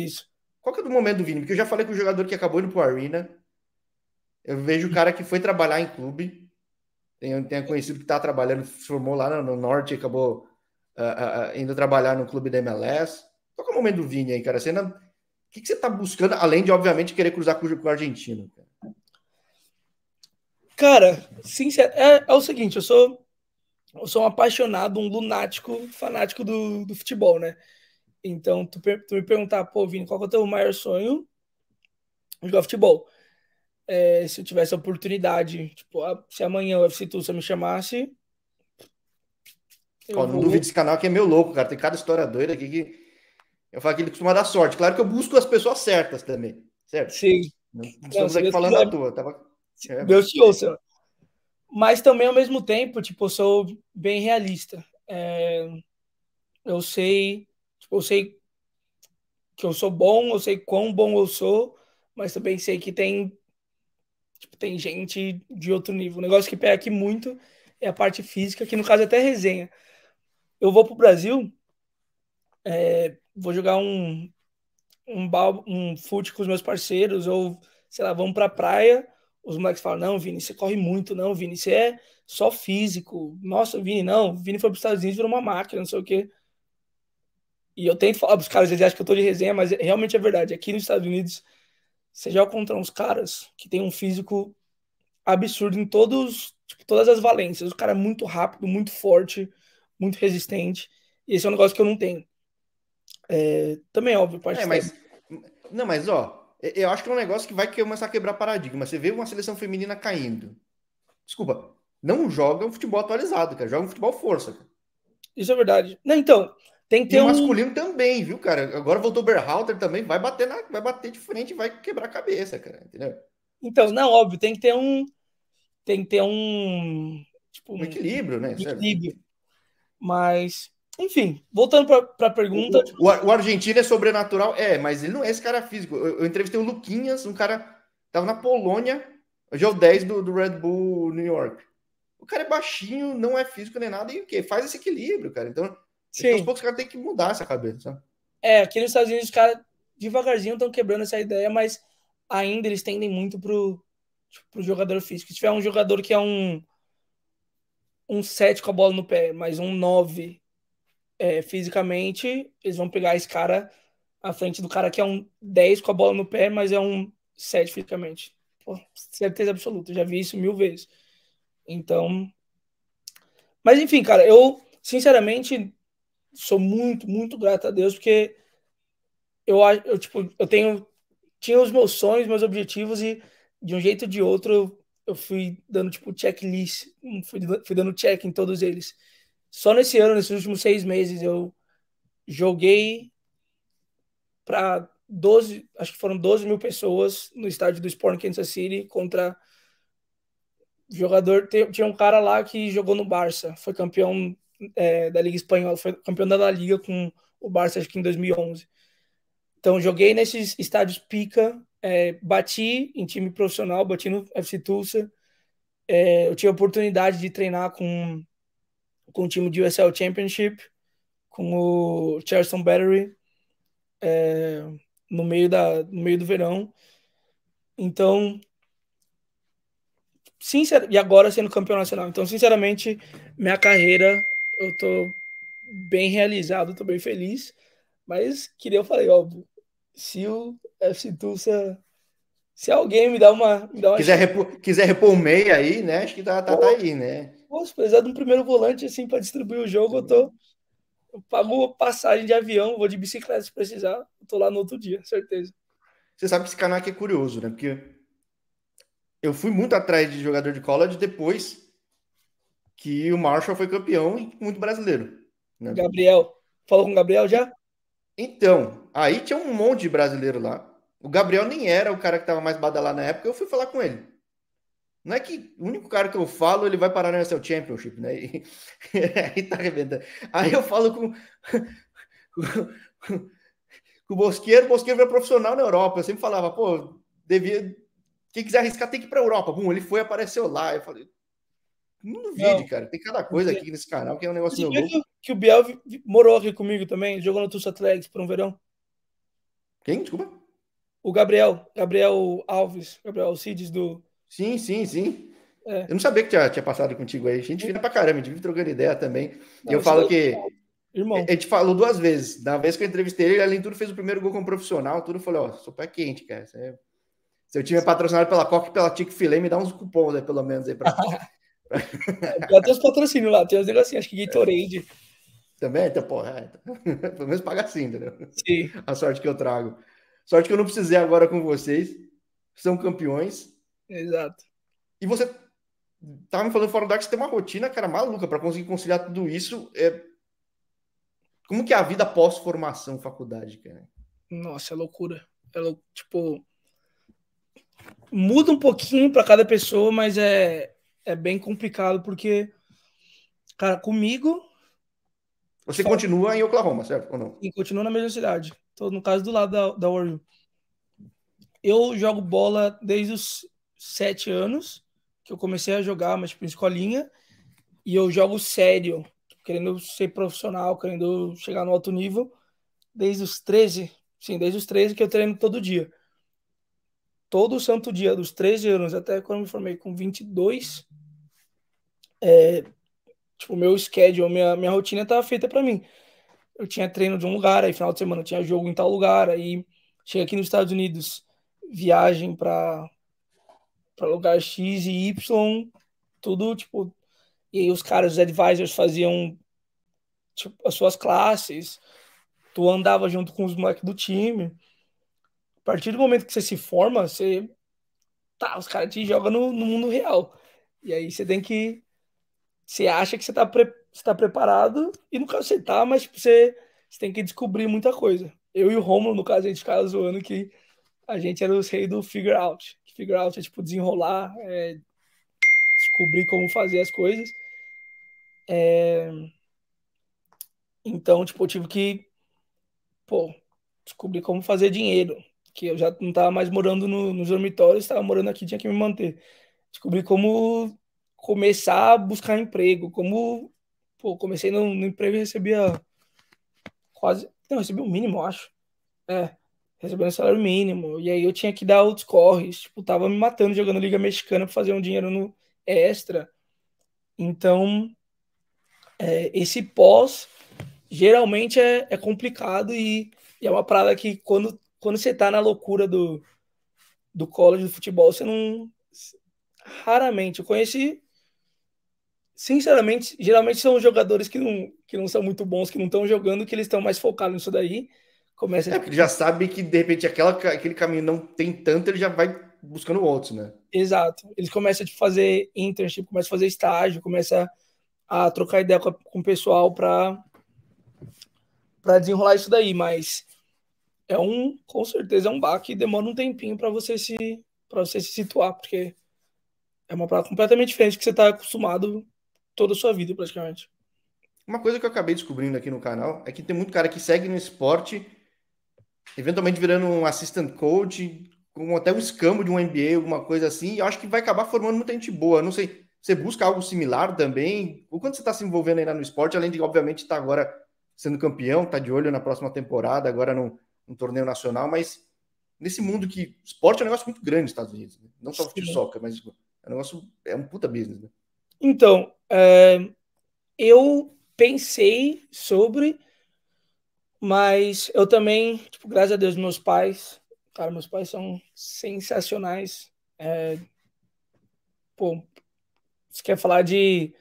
isso Qual que é o momento do Vini? Porque eu já falei com o jogador que acabou indo pro Arena. Eu vejo o cara que foi trabalhar em clube. Tenho, tenho conhecido que tá trabalhando, se formou lá no, no Norte, acabou uh, uh, indo trabalhar no clube da MLS. Qual que é o momento do Vini aí, cara? Você ainda que, que você está buscando, além de, obviamente, querer cruzar com a Argentina? Cara, sincero, é, é o seguinte, eu sou, eu sou um apaixonado, um lunático, fanático do, do futebol, né? Então, tu, tu me perguntar, pô, Vini, qual que é o teu maior sonho? Jogar futebol. É, se eu tivesse a oportunidade, tipo, se amanhã o UFC Tulsa me chamasse. não vou... duvide desse canal que é meu louco, cara. Tem cada história doida aqui que eu falo que ele costuma dar sorte. Claro que eu busco as pessoas certas também, certo? Sim. Não estamos aqui falando à toa. Tava... É, Deus te ouça. Mas também, ao mesmo tempo, tipo, eu sou bem realista. É... Eu sei, tipo, eu sei que eu sou bom, eu sei quão bom eu sou, mas também sei que tem, tipo, tem gente de outro nível. O negócio que pega aqui muito é a parte física, que no caso é até resenha. Eu vou pro Brasil, é, vou jogar um um, um fute com os meus parceiros, ou, sei lá, vamos pra praia, os moleques falam, não, Vini, você corre muito, não, Vini, você é só físico. Nossa, Vini, não, Vini foi pros Estados Unidos, virou uma máquina, não sei o quê. E eu tento falar pros caras, eles acham que eu tô de resenha, mas realmente é verdade. Aqui nos Estados Unidos, você já encontra uns caras que tem um físico absurdo em todos, tipo, todas as valências. O cara é muito rápido, muito forte, muito resistente. E esse é um negócio que eu não tenho. É, também é óbvio, pode é, mas, Não, mas ó, eu acho que é um negócio que vai começar a quebrar paradigma. Você vê uma seleção feminina caindo. Desculpa, não joga um futebol atualizado, cara. Joga um futebol força. Cara. Isso é verdade. Não, então, tem que ter e o masculino também, viu, cara? Agora voltou o Berhalter também, vai bater na, vai bater de frente e vai quebrar a cabeça, cara, entendeu? Então, não, óbvio, tem que ter um tem que ter um tipo um, um equilíbrio, né? Um equilíbrio. Mas enfim, voltando para a pergunta. O, o, o, argentino é sobrenatural? É, mas ele não é esse cara físico. Eu, eu entrevistei o Luquinhas, um cara tava na Polônia, hoje é o 10 do, do Red Bull New York. O cara é baixinho, não é físico nem nada, e o quê? Faz esse equilíbrio, cara. Então, Sim. aos poucos, o caras têm que mudar essa cabeça. Sabe? É, aqui nos Estados Unidos, os caras devagarzinho estão quebrando essa ideia, mas ainda eles tendem muito pro, tipo, pro jogador físico. Se tiver um jogador que é um um 7 com a bola no pé, mas um 9 é, fisicamente, eles vão pegar esse cara à frente do cara que é um 10 com a bola no pé, mas é um 7 fisicamente. Pô, certeza absoluta, já vi isso mil vezes. Então. Mas enfim, cara, eu sinceramente sou muito, muito grato a Deus, porque eu, eu, tipo, eu tenho. Tinha os meus sonhos, meus objetivos, e de um jeito ou de outro eu fui dando tipo checklist, fui, fui dando check em todos eles. Só nesse ano, nesses últimos seis meses, eu joguei para 12, acho que foram 12 mil pessoas no estádio do Sporting Kansas City contra jogador. Tinha um cara lá que jogou no Barça, foi campeão é, da Liga Espanhola, foi campeão da La Liga com o Barça, acho que em 2011. Então, joguei nesses estádios pica, é, bati em time profissional, bati no FC Tulsa. É, eu tive a oportunidade de treinar com com o time de USL Championship, com o Charleston Battery, é, no, meio da, no meio do verão. Então, e agora sendo campeão nacional. Então, sinceramente, minha carreira, eu tô bem realizado, tô bem feliz. Mas queria, eu falei, óbvio, se o FC Tulsa se alguém me dá uma. Me dá uma quiser, repor, quiser repor meia aí, né? Acho que tá, tá, tá aí, né? Pô, se precisar de um primeiro volante assim para distribuir o jogo, eu tô. Eu pago passagem de avião, vou de bicicleta se precisar, eu tô lá no outro dia, certeza. Você sabe que esse canal aqui é curioso, né? Porque eu fui muito atrás de jogador de college depois que o Marshall foi campeão e muito brasileiro. Né? Gabriel. Falou com o Gabriel já? Então, aí tinha um monte de brasileiro lá. O Gabriel nem era o cara que tava mais badalado na época, eu fui falar com ele. Não é que o único cara que eu falo, ele vai parar na NFL Championship, né? E, aí tá arrebentando. Aí eu falo com, com, o Bosqueiro, o Bosqueiro é profissional na Europa. Eu sempre falava, pô, devia. Quem quiser arriscar tem que ir pra Europa. Bom, ele foi, apareceu lá. Eu falei, não duvide, cara. Tem cada coisa aqui nesse canal que é um negócio louco. Que, que o Biel morou aqui comigo também, jogou no Tussa Tracks por um verão. Quem? Desculpa. O Gabriel, Gabriel Alves, Gabriel Cides do, Sim, sim, sim. É. Eu não sabia que tinha, tinha, passado contigo aí. A gente é. vira pra caramba, a gente vive trocando ideia também. Não, eu falo que. É Irmão. A gente falou duas vezes. Na vez que eu entrevistei ele, além de tudo, fez o primeiro gol como profissional. Tudo, eu falei, ó, sou pé quente, cara. Você... É- Se eu tiver patrocinado pela Coca e pela Tic Filé, me dá uns cupons aí, pelo menos, aí pra. Até os patrocínios lá, tem uns negocinhos, assim, acho que Gatorade. É. Também? Então, porra, é. Então, pelo menos paga assim, entendeu? Sim. A sorte que eu trago. Sorte que eu não precisei agora com vocês. São campeões. Exato. E você tava me falando fora do ar que você tem uma rotina, cara, maluca para conseguir conciliar tudo isso. É... Como que é a vida pós-formação, faculdade, cara? Nossa, é loucura. É lou... Tipo, muda um pouquinho para cada pessoa, mas é, é bem complicado porque, cara, comigo. Você só... continua em Oklahoma, certo? Ou não? E continua na mesma cidade. Tô, no caso, do lado da, da Warrior. Eu jogo bola desde os sete anos que eu comecei a jogar, mas tipo, em escolinha, e eu jogo sério, querendo ser profissional, querendo chegar no alto nível, desde os 13, sim, desde os 13 que eu treino todo dia. Todo santo dia, dos 13 anos até quando me formei com 22, é, tipo, meu schedule, minha, minha rotina estava feita para mim. Eu tinha treino de um lugar, aí final de semana eu tinha jogo em tal lugar, aí cheguei aqui nos Estados Unidos, viagem para para lugar X e Y, tudo tipo. E aí os caras, os advisors faziam tipo, as suas classes, tu andava junto com os moleques do time. A partir do momento que você se forma, você. Tá, os caras te jogam no, no, mundo real. E aí você tem que. Você acha que você tá, pre... você tá preparado, e no caso você tá, mas tipo, você, você tem que descobrir muita coisa. Eu e o Romulo, no caso, a gente ficava zoando que a gente era os reis do figure out figure out, é tipo desenrolar, é descobrir como fazer as coisas. É... Então, tipo, eu tive que, pô, descobrir como fazer dinheiro, que eu já não estava mais morando no, nos dormitórios, estava morando aqui, tinha que me manter. Descobri como começar a buscar emprego, como, pô, comecei no, no emprego e recebia quase, não, recebi o um mínimo, acho. É, recebendo salário mínimo, e aí eu tinha que dar outros corres, tipo, tava me matando jogando Liga Mexicana para fazer um dinheiro no extra. Então, é, esse pós geralmente é, é complicado e, e, é uma parada que quando, quando você tá na loucura do, do college do futebol, você não. Raramente. Eu conheci. Sinceramente, geralmente são jogadores que não, que não são muito bons, que não estão jogando, que eles estão mais focados nisso daí começa. É, porque ele já sabe que de repente aquela, aquele caminho não tem tanto, ele já vai buscando outros, né? Exato. Eles começam a tipo, fazer internship, começam a fazer estágio, começa a trocar ideia com, com o pessoal para para desenrolar isso daí, mas é um, com certeza é um baque e demora um tempinho para você se para você se situar, porque é uma parada completamente diferente que você está acostumado toda a sua vida praticamente. Uma coisa que eu acabei descobrindo aqui no canal é que tem muito cara que segue no esporte eventualmente virando um assistant coach, com até um escambo de um MBA, alguma coisa assim, e eu acho que vai acabar formando muita gente boa. Eu não sei, você busca algo similar também? Ou quando você está se envolvendo ainda no esporte, além de, obviamente, estar tá agora sendo campeão, tá de olho na próxima temporada, agora num, num torneio nacional, mas nesse mundo que esporte é um negócio muito grande nos Estados Unidos, né? não só futebol, soccer, mas é um negócio, é um puta business. Né? Então, uh, eu pensei sobre mas eu também, tipo, graças a Deus, meus pais, cara, meus pais são sensacionais. É, pô, se quer falar de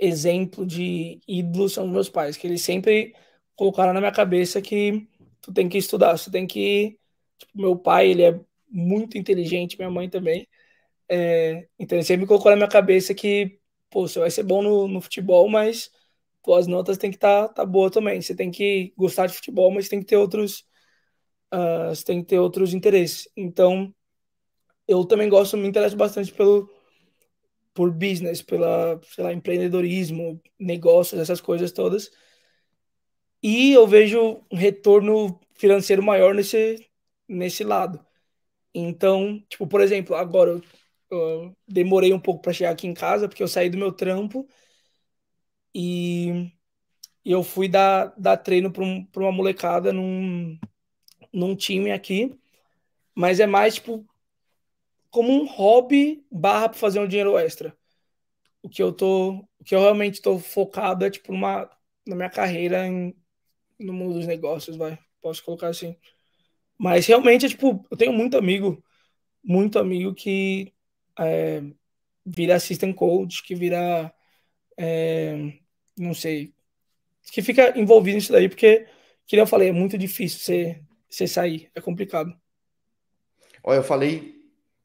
exemplo de ídolo, são os meus pais, que eles sempre colocaram na minha cabeça que tu tem que estudar, tu tem que. Tipo, meu pai, ele é muito inteligente, minha mãe também. É, então ele sempre colocou na minha cabeça que, pô, você vai ser bom no, no futebol, mas as notas tem que estar tá, tá boa também. Você tem que gostar de futebol, mas tem que ter outros, uh, você tem que ter outros interesses. Então, eu também gosto, me interesso bastante pelo por business, pela, sei lá, empreendedorismo, negócios, essas coisas todas. E eu vejo um retorno financeiro maior nesse nesse lado. Então, tipo, por exemplo, agora eu, eu demorei um pouco para chegar aqui em casa porque eu saí do meu trampo e, e eu fui dar, dar treino para um, uma molecada num, num time aqui, mas é mais tipo como um hobby barra para fazer um dinheiro extra. O que eu tô, o que eu realmente estou focado é tipo uma na minha carreira em, no mundo dos negócios, vai, posso colocar assim. Mas realmente é tipo, eu tenho muito amigo, muito amigo que é, vira assistant coach, que vira é, não sei, que fica envolvido nisso daí, porque, que eu falei, é muito difícil você, você sair, é complicado. Olha, eu falei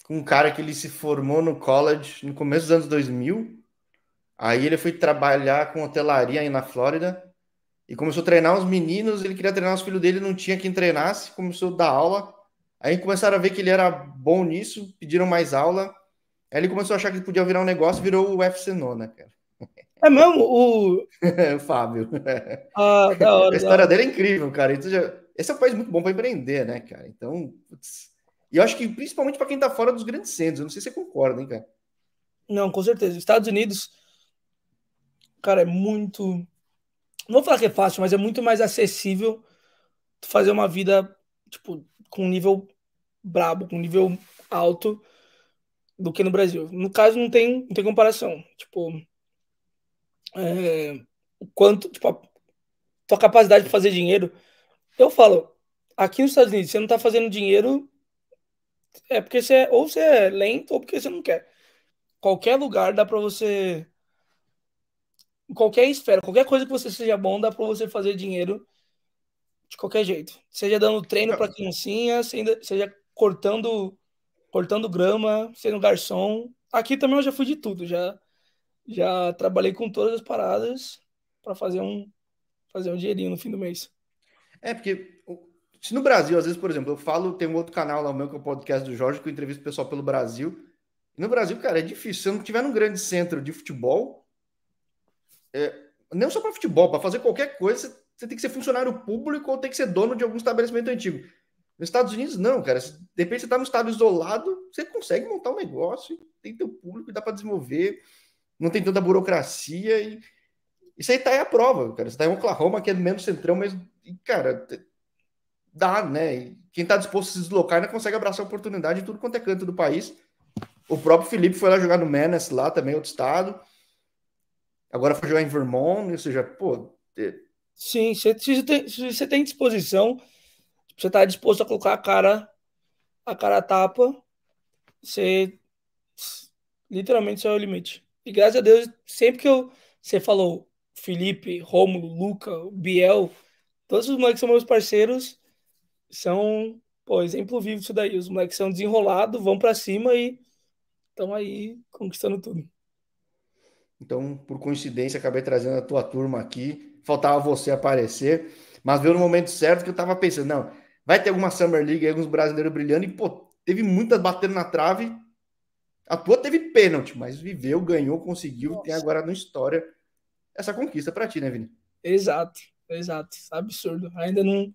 com um cara que ele se formou no college no começo dos anos 2000, aí ele foi trabalhar com hotelaria aí na Flórida, e começou a treinar os meninos, ele queria treinar os filhos dele, não tinha quem treinasse, começou a dar aula, aí começaram a ver que ele era bom nisso, pediram mais aula, aí ele começou a achar que podia virar um negócio, virou o UFC 9 né, cara. É mesmo? O... Fábio. Ah, da hora. A história dele é incrível, cara. Esse é um país muito bom para empreender, né, cara? Então, putz. E eu acho que principalmente para quem está fora dos grandes centros. Eu não sei se você concorda, hein, cara? Não, com certeza. Estados Unidos, cara, é muito. Não vou falar que é fácil, mas é muito mais acessível fazer uma vida, tipo, com nível brabo, com nível alto do que no Brasil. No caso, não tem, não tem comparação. Tipo, é, o quanto, tipo, a tua capacidade de fazer dinheiro. Eu falo, aqui nos Estados Unidos, você não tá fazendo dinheiro é porque você é, ou você é lento ou porque você não quer. Qualquer lugar dá para você qualquer esfera, qualquer coisa que você seja bom, dá para você fazer dinheiro de qualquer jeito. Seja dando treino para criancinha, seja cortando cortando grama, sendo garçom. Aqui também eu já fui de tudo, já já trabalhei com todas as paradas para fazer um fazer um dinheirinho no fim do mês. É, porque se no Brasil, às vezes, por exemplo, eu falo, tem um outro canal lá meu que é o podcast do Jorge, que eu entrevisto pessoal pelo Brasil. No Brasil, cara, é difícil. Se não tiver num grande centro de futebol, é, não só para futebol, para fazer qualquer coisa, você tem que ser funcionário público ou tem que ser dono de algum estabelecimento antigo. Nos Estados Unidos, não, cara. De repente você está num estado isolado, você consegue montar um negócio, tem teu público, dá para desenvolver não tem tanta burocracia e isso aí tá aí a prova, cara. Você tá em Oklahoma, que é menos centrão, mas, cara, dá, né? E quem tá disposto a se deslocar ainda consegue abraçar a oportunidade em tudo quanto é canto do país. O próprio Felipe foi lá jogar no Menace lá também, outro estado. Agora foi jogar em Vermont, ou seja, pô. É... Sim, você tem, você tem disposição, você tá disposto a colocar a cara, a cara a tapa, você literalmente só é o limite. E graças a Deus, sempre que eu. Você falou Felipe, Rômulo, Luca, Biel, todos os moleques são meus parceiros, são, pô, exemplo vivo disso daí. Os moleques são desenrolados, vão para cima e estão aí conquistando tudo. Então, por coincidência, acabei trazendo a tua turma aqui. Faltava você aparecer, mas veio no momento certo que eu tava pensando, não, vai ter alguma Summer League, alguns brasileiros brilhando e, pô, teve muitas batendo na trave a tua teve pênalti, mas viveu, ganhou, conseguiu, Nossa. tem agora na história essa conquista para ti, né, Vini? Exato, exato. Absurdo. Ainda não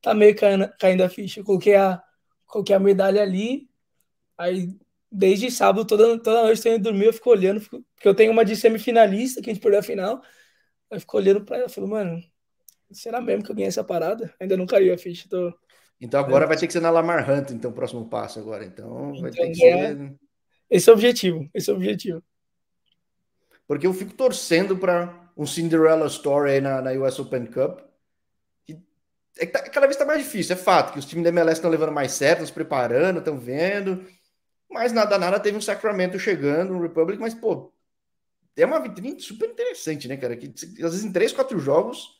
tá meio caindo, caindo a ficha. Eu coloquei a, coloquei a medalha ali, aí desde sábado, toda, toda noite eu dormir, eu fico olhando, fico, porque eu tenho uma de semifinalista que a gente perdeu a final. Aí eu fico olhando pra ela, eu falo, mano, será mesmo que eu ganhei essa parada? Ainda não caiu a ficha. Tô... Então agora é. vai ter que ser na Lamar Hunt, então, o próximo passo agora. Então vai então ter que ser. É... Esse é o objetivo, esse é o objetivo. Porque eu fico torcendo para um Cinderella Story aí na, na US Open Cup. É que tá, cada vez está mais difícil, é fato, que os times da MLS estão levando mais certo, se preparando, estão vendo. Mas nada, nada, teve um Sacramento chegando, um Republic, mas, pô, é uma vitrine super interessante, né, cara? Que às vezes em três, quatro jogos.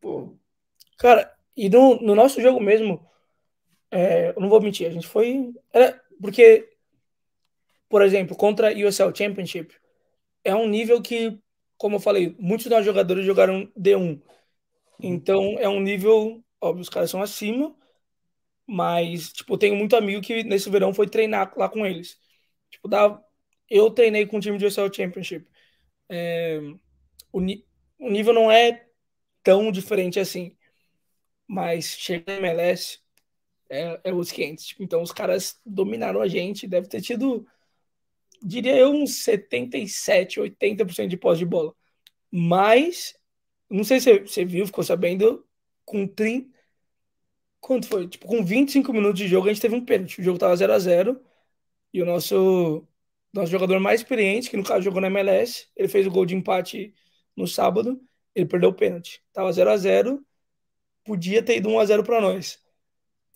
Pô. Cara, e no, no nosso jogo mesmo, é, eu não vou mentir, a gente foi. Era porque por exemplo, contra a USL Championship, é um nível que, como eu falei, muitos dos nossos jogadores jogaram D1. Uhum. Então, é um nível, óbvio, os caras são acima, mas, tipo, tenho muito amigo que nesse verão foi treinar lá com eles. Tipo, dá, eu treinei com o time de USL Championship. É, o, o nível não é tão diferente assim, mas chega na MLS, é, é os quentes. Tipo, então os caras dominaram a gente. Deve ter tido diria eu, uns 77, 80% de pós de bola. Mas, não sei se você viu, ficou sabendo, com 30. Quanto foi? Tipo, com 25 minutos de jogo, a gente teve um pênalti. O jogo tava 0 a 0 E o nosso, nosso jogador mais experiente, que no caso jogou na MLS, ele fez o gol de empate no sábado, ele perdeu o pênalti. Tava 0 a 0 podia ter ido 1 a 0 para nós.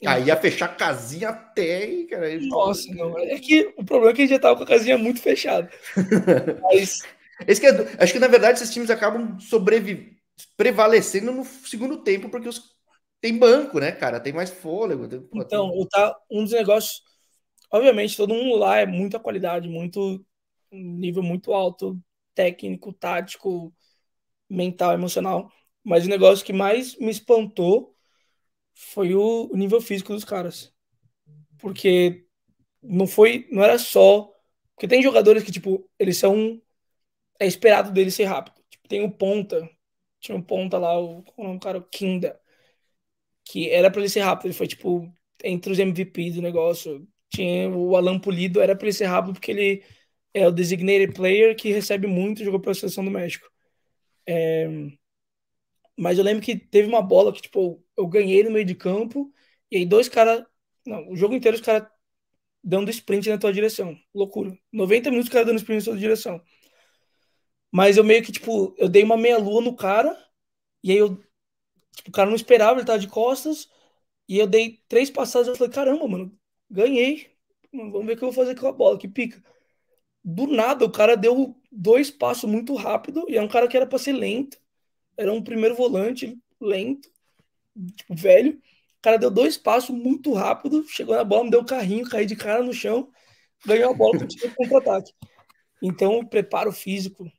Aí ia fechar a casinha até. E, cara, ele... Nossa, não. Né? É que o problema é que a gente já tava com a casinha muito fechada. Mas. Esse que é, acho que, na verdade, esses times acabam sobreviv... prevalecendo no segundo tempo, porque os... tem banco, né, cara? Tem mais fôlego. Tem... Então, tá, um dos negócios. Obviamente, todo mundo lá é muita qualidade, muito nível muito alto, técnico, tático, mental, emocional. Mas o negócio que mais me espantou foi o nível físico dos caras. Porque não foi, não era só. Porque tem jogadores que, tipo, eles são. É esperado deles ser rápido. Tipo, tem o Ponta. Tinha um Ponta lá, o, é o cara, o Kinda. Que era pra ele ser rápido. Ele foi, tipo, entre os MVPs do negócio. Tinha o Alan Pulido, era pra ele ser rápido porque ele é o designated player que recebe muito e jogou pela seleção do México. É, mas eu lembro que teve uma bola que, tipo, eu ganhei no meio de campo, e aí dois caras. Não, o jogo inteiro os caras dando sprint na tua direção. Loucura. 90 minutos o cara dando sprint na tua direção. Mas eu meio que, tipo, eu dei uma meia-lua no cara, e aí eu. Tipo, o cara não esperava, ele tava de costas, e eu dei três passadas, eu falei, caramba, mano, ganhei. Vamos ver o que eu vou fazer com a bola, que pica. Do nada, o cara deu dois passos muito rápido, e é um cara que era pra ser lento. Era um primeiro volante lento, tipo, velho. O cara deu dois passos muito rápido, chegou na bola, me deu um carrinho, caí de cara no chão, ganhou a bola, continuou contra-ataque. Então, o preparo físico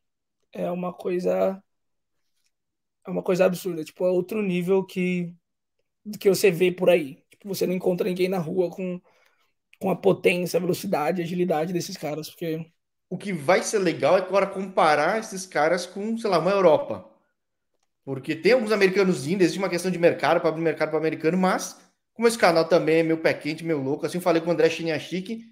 é uma coisa é uma coisa absurda, tipo, é outro nível que que você vê por aí. Tipo, você não encontra ninguém na rua com com a potência, a velocidade, a agilidade desses caras, porque o que vai ser legal é agora comparar esses caras com, sei lá, uma Europa. Porque tem alguns americanos indo, existe uma questão de mercado para abrir mercado para americano, mas como esse canal também é meu pé quente, meu louco, assim eu falei com o André Chiniachique,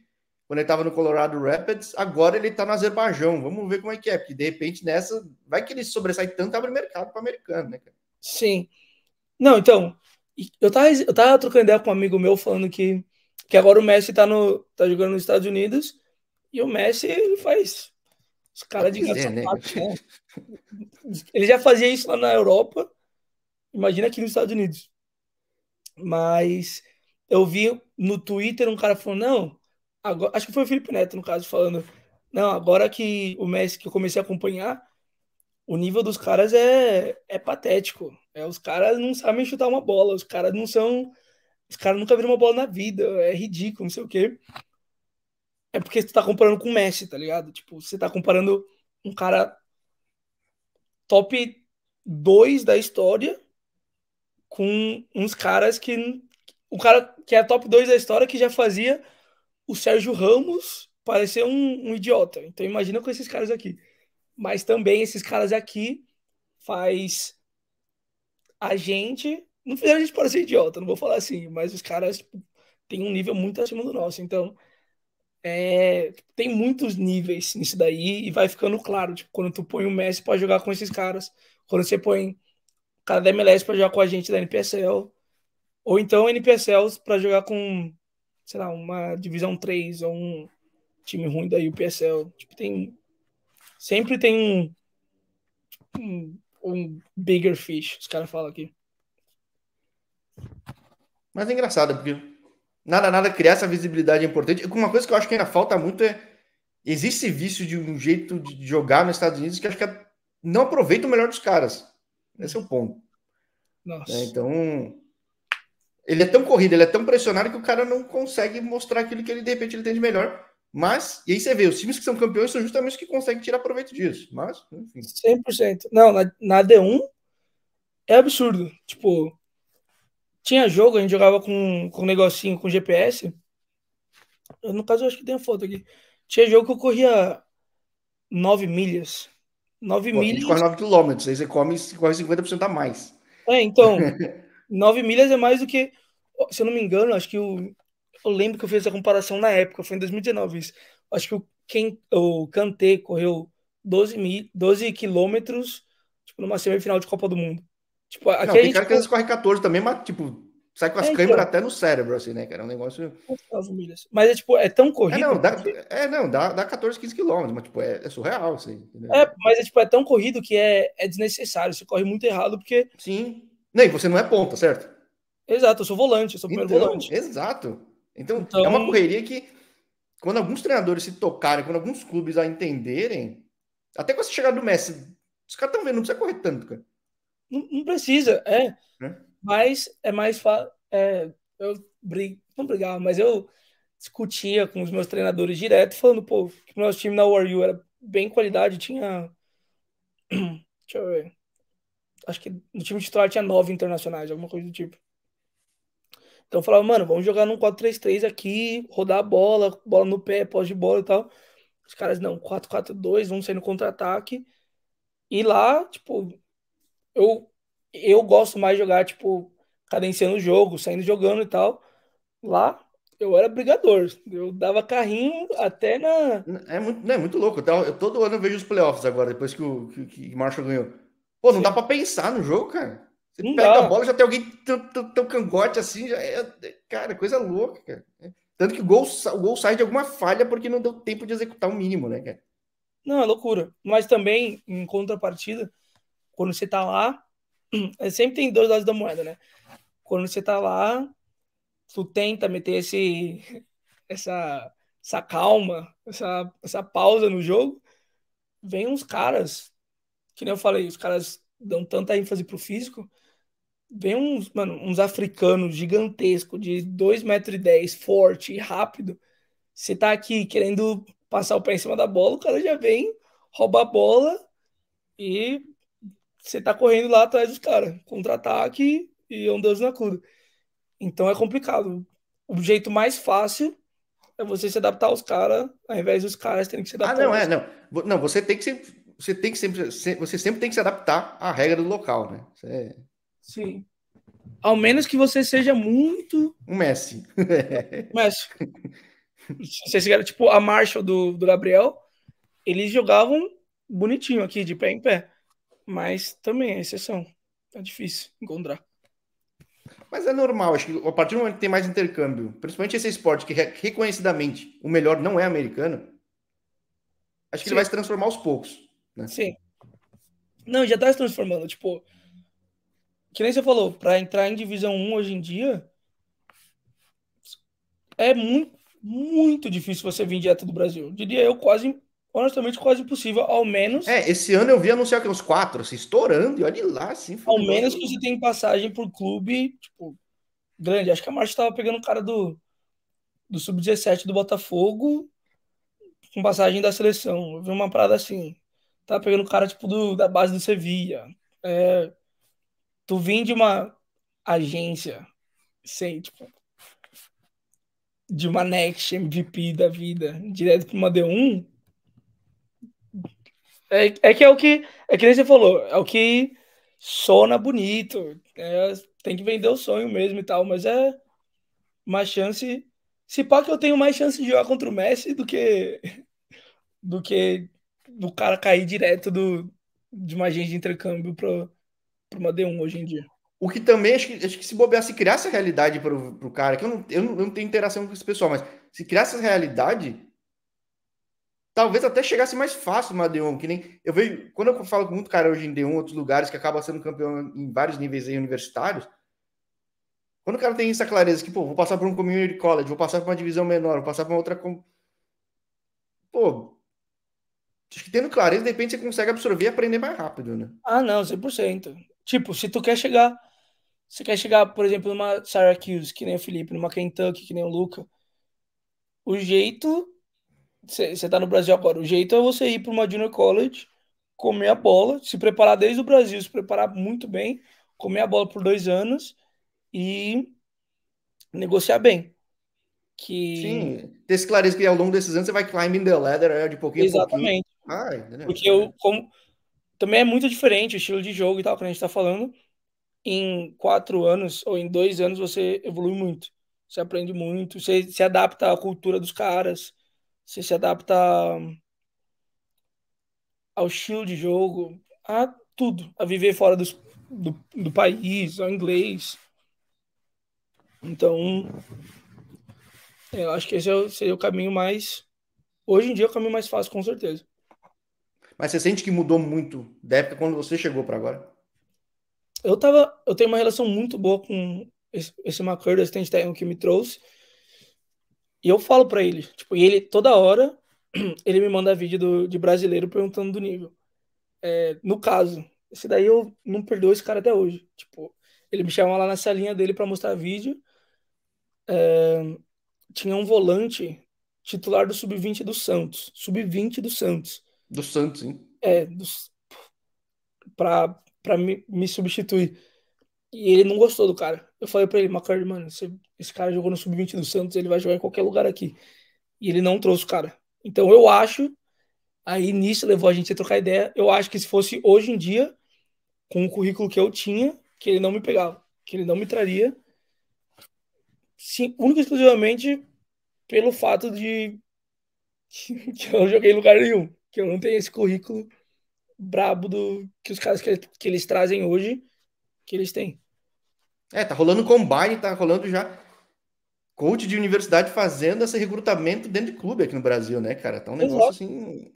quando ele estava no Colorado Rapids, agora ele está no Azerbaijão. Vamos ver como é que é, porque de repente nessa vai que ele sobressai tanto abre mercado para americano, né, cara? Sim. Não, então, eu tava, eu tava trocando ideia com um amigo meu falando que, que agora o Messi tá, no, tá jogando nos Estados Unidos e o Messi ele faz os caras de gato é, né? né? Ele já fazia isso lá na Europa, imagina aqui nos Estados Unidos. Mas eu vi no Twitter um cara falando, não, agora, acho que foi o Felipe Neto, no caso, falando, não, agora que o Messi, que eu comecei a acompanhar, o nível dos caras é, é patético. É, os caras não sabem chutar uma bola, os caras não são. Os caras nunca viram uma bola na vida, é ridículo, não sei o quê. É porque você tá comparando com o Messi, tá ligado? Tipo, você tá comparando um cara top 2 da história com uns caras que. O cara que é top 2 da história que já fazia o Sérgio Ramos parecer um, um idiota. Então imagina com esses caras aqui. Mas também esses caras aqui faz a gente. Não fizeram a gente parecer idiota, não vou falar assim, mas os caras tipo, têm um nível muito acima do nosso. Então, é, tem muitos níveis nisso daí e vai ficando claro. Tipo, quando tu põe o Messi para jogar com esses caras, quando você põe o cara da MLS para jogar com a gente da NPSL, ou então NPSLs para jogar com, sei lá, uma divisão 3 ou um time ruim o psl Tipo, tem. Sempre tem um. Um, um bigger fish, os caras falam aqui. Mas é engraçado, porque Nada, nada, criar essa visibilidade é importante. Uma coisa que eu acho que ainda falta muito é. Existe esse vício de um jeito de jogar nos Estados Unidos que acho que não aproveita o melhor dos caras. Esse é o ponto. Nossa. É, então. Ele é tão corrido, ele é tão pressionado que o cara não consegue mostrar aquilo que ele, de repente, ele tem de melhor. Mas, e aí você vê, os times que são campeões são justamente os que conseguem tirar proveito disso. Mas, enfim. 100%. Não, na, na D1 é absurdo. Tipo, tinha jogo, a gente jogava com, com um negocinho com GPS. Eu, no caso, eu acho que tem uma foto aqui. Tinha jogo que eu corria 9 milhas. 9 Pô, milhas. A gente corre 9 quilômetros, aí você corre 50% a mais. É, então, 9 milhas é mais do que. Se eu não me engano, acho que o. Eu lembro que eu fiz essa comparação na época, foi em 2019 isso. Acho que o, quem, o Kanté correu 12, mil, 12 quilômetros tipo, numa semifinal de Copa do Mundo. Tipo, aqui não, tem gente... cara que às vezes corre 14 também, mas tipo, sai com as é, então... até no cérebro, assim, né, cara? É um negócio. Mas é tipo, é tão é, corrido. É, não, dá, que... é, não, dá, dá 14, 15 quilômetros, mas tipo, é, é surreal, assim. Entendeu? É, mas é tipo, é tão corrido que é, é desnecessário, você corre muito errado, porque. Sim. Nem, você não é ponta, certo? Exato, eu sou volante, eu sou primeiro então, volante. Exato. Então, então, é uma então- correria que, quando alguns treinadores se tocarem, quando alguns clubes a entenderem, até com essa chegada do Messi, os caras estão vendo, não precisa correr tanto, cara. Não, não precisa, é. é. Mas é mais fácil. É, eu brigo, não brigava, mas eu discutia com os meus treinadores direto, falando, pô, que o nosso time na WarU era bem qualidade, tinha. Deixa eu ver. Acho que no time titular tinha nove internacionais, alguma coisa do tipo. Então eu falava, mano, vamos jogar num 4-3-3 aqui, rodar a bola, bola no pé, pós de bola e tal. Os caras, não, 4-4-2, vamos sair no contra-ataque. E lá, tipo, eu, eu gosto mais de jogar, tipo, cadenciando o jogo, saindo jogando e tal. Lá, eu era brigador. Eu dava carrinho até na. É muito, é muito louco. Eu, todo ano eu vejo os playoffs agora, depois que o que, que Marshall ganhou. Pô, não Sim. dá pra pensar no jogo, cara. Você não pega dá. a bola, já tem alguém teu, cangote assim, já é. Cara, coisa louca, cara. Tanto que o gol, o gol sai de alguma falha porque não deu tempo de executar o mínimo, né, cara? Não, é loucura. Mas também, em contrapartida, quando você tá lá, é, sempre tem dois lados da moeda, né? Quando você tá lá, tu tenta meter esse, essa, essa calma, essa, essa pausa no jogo, vem uns caras, que nem eu falei, os caras dão tanta ênfase pro físico, vem uns, mano, uns africanos gigantescos, de 2,10m, forte, e rápido. Você tá aqui querendo passar o pé em cima da bola, o cara já vem, rouba a bola e você tá correndo lá atrás dos caras, contra-ataque e é um Deus na cura. Então é complicado. O jeito mais fácil é você se adaptar aos caras, ao invés dos caras terem que se adaptar. Ah, não, é, não. Não, você tem que sempre, você tem que sempre, você sempre tem que se adaptar à regra do local, né? Você... É Sim. Ao menos que você seja muito. Um Messi. Messi. Vocês chegaram, tipo, a Marshall do, do Gabriel, eles jogavam bonitinho aqui, de pé em pé mas também é exceção. Tá difícil encontrar. Mas é normal, acho que a partir do momento que tem mais intercâmbio, principalmente esse esporte que reconhecidamente o melhor não é americano, acho que Sim. ele vai se transformar aos poucos. Né? Sim. Não, já tá se transformando. Tipo, que nem você falou, para entrar em Divisão 1 hoje em dia, é muito, muito difícil você vir direto do Brasil. Eu diria eu quase honestamente quase impossível, ao menos. É, esse ano eu vi anunciar que uns quatro, se assim, estourando, e olha lá, assim. Ao menos que você tem passagem por clube, tipo, grande. Acho que a Marta estava pegando o cara do, do Sub-17 do Botafogo com passagem da seleção. Eu vi uma parada assim. Tava tá pegando o cara, tipo, do, da base do Sevilla É, tu vim de uma agência sem, tipo, de uma Next MVP da vida, direto para uma D1, é, é que é o que. É que nem você falou, é o que sona bonito. É, tem que vender o sonho mesmo e tal, mas é uma chance. Se pá que eu tenho mais chance de jogar contra o Messi do que. do que do cara cair direto do, de uma agência de intercâmbio para uma D1 hoje em dia. O que também, acho que, acho que se bobear, se criar essa realidade para o cara, que eu não, eu não, eu não tenho interação com esse pessoal, mas se criar essa realidade, talvez até chegasse mais fácil uma D1, que nem eu vejo, quando eu falo com muito cara hoje em D1, outros lugares que acaba sendo campeão em vários níveis aí universitários, quando o cara tem essa clareza que, pô, vou passar por um community college, vou passar por uma divisão menor, vou passar por uma outra com pô, acho que tendo clareza, de repente você consegue absorver e aprender mais rápido, né? Ah, não, 100%. Tipo, se tu quer chegar, se quer chegar, por exemplo, numa Syracuse, que nem o Felipe, numa Kentucky, que nem o Luca, o jeito você está no Brasil agora, o jeito é você ir para uma junior college, comer a bola, se preparar desde o Brasil, se preparar muito bem, comer a bola por dois anos e negociar bem. Que... Sim, ter esclarecido clareza que ao longo desses anos você vai climbing the ladder é, de pouquinho Exatamente. Pouquinho. Ah, Porque eu, como... também é muito diferente o estilo de jogo e tal que a gente está falando. Em quatro anos ou em dois anos você evolui muito. Você aprende muito, você se adapta à cultura dos caras você se adapta ao estilo de jogo, a tudo, a viver fora do, do, do país, ao inglês. Então, é, eu acho que esse é seria o caminho mais. Hoje em dia é o caminho mais fácil, com certeza. Mas você sente que mudou muito da época quando você chegou para agora? Eu tava, eu tenho uma relação muito boa com esse, esse McCurdy, assistente técnico que me trouxe. E eu falo para ele, tipo, e ele toda hora ele me manda vídeo do, de brasileiro perguntando do nível. É, no caso, esse daí eu não perdoo esse cara até hoje. Tipo, ele me chama lá na salinha dele para mostrar vídeo. É, tinha um volante titular do sub-20 do Santos, sub-20 do Santos. Do Santos, hein? É, do, pra, pra me, me substituir. E ele não gostou do cara. Eu falei para ele, McCurdy, mano, esse cara jogou no Sub-20 do Santos, ele vai jogar em qualquer lugar aqui. E ele não trouxe o cara. Então eu acho, aí nisso levou a gente a trocar ideia, eu acho que se fosse hoje em dia, com o currículo que eu tinha, que ele não me pegava, que ele não me traria. Sim, única e exclusivamente pelo fato de que eu não joguei em lugar nenhum, que eu não tenho esse currículo brabo do que os caras que, que eles trazem hoje que eles têm. É, tá rolando combine, tá rolando já coach de universidade fazendo esse recrutamento dentro de clube aqui no Brasil, né, cara? Tá um negócio assim.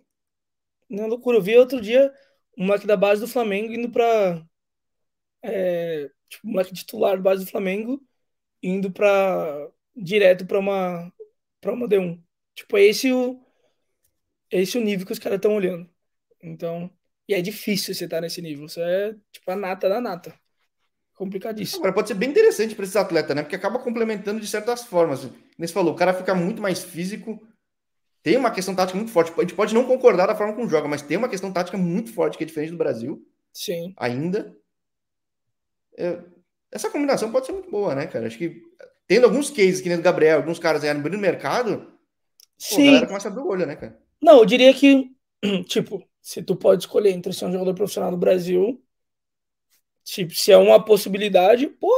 Não, é loucura. Eu vi outro dia um moleque da base do Flamengo indo pra. É, tipo, um moleque titular da base do Flamengo indo pra. direto pra uma. pra uma D1. Tipo, é esse o. É esse o nível que os caras estão olhando. Então. E é difícil você estar tá nesse nível. Você é, tipo, a nata da nata. Complicadíssimo. Agora, pode ser bem interessante para esses atletas, né? Porque acaba complementando de certas formas. Nesse assim, você falou, o cara fica muito mais físico, tem uma questão tática muito forte. A gente pode não concordar da forma como joga, mas tem uma questão tática muito forte que é diferente do Brasil. Sim. Ainda. É, essa combinação pode ser muito boa, né, cara? Acho que tendo alguns cases que nem do Gabriel, alguns caras aí no mercado, Sim. Pô, a galera começa a abrir o olho, né, cara? Não, eu diria que, tipo, se tu pode escolher entre ser um jogador profissional do Brasil Tipo, se é uma possibilidade, pô,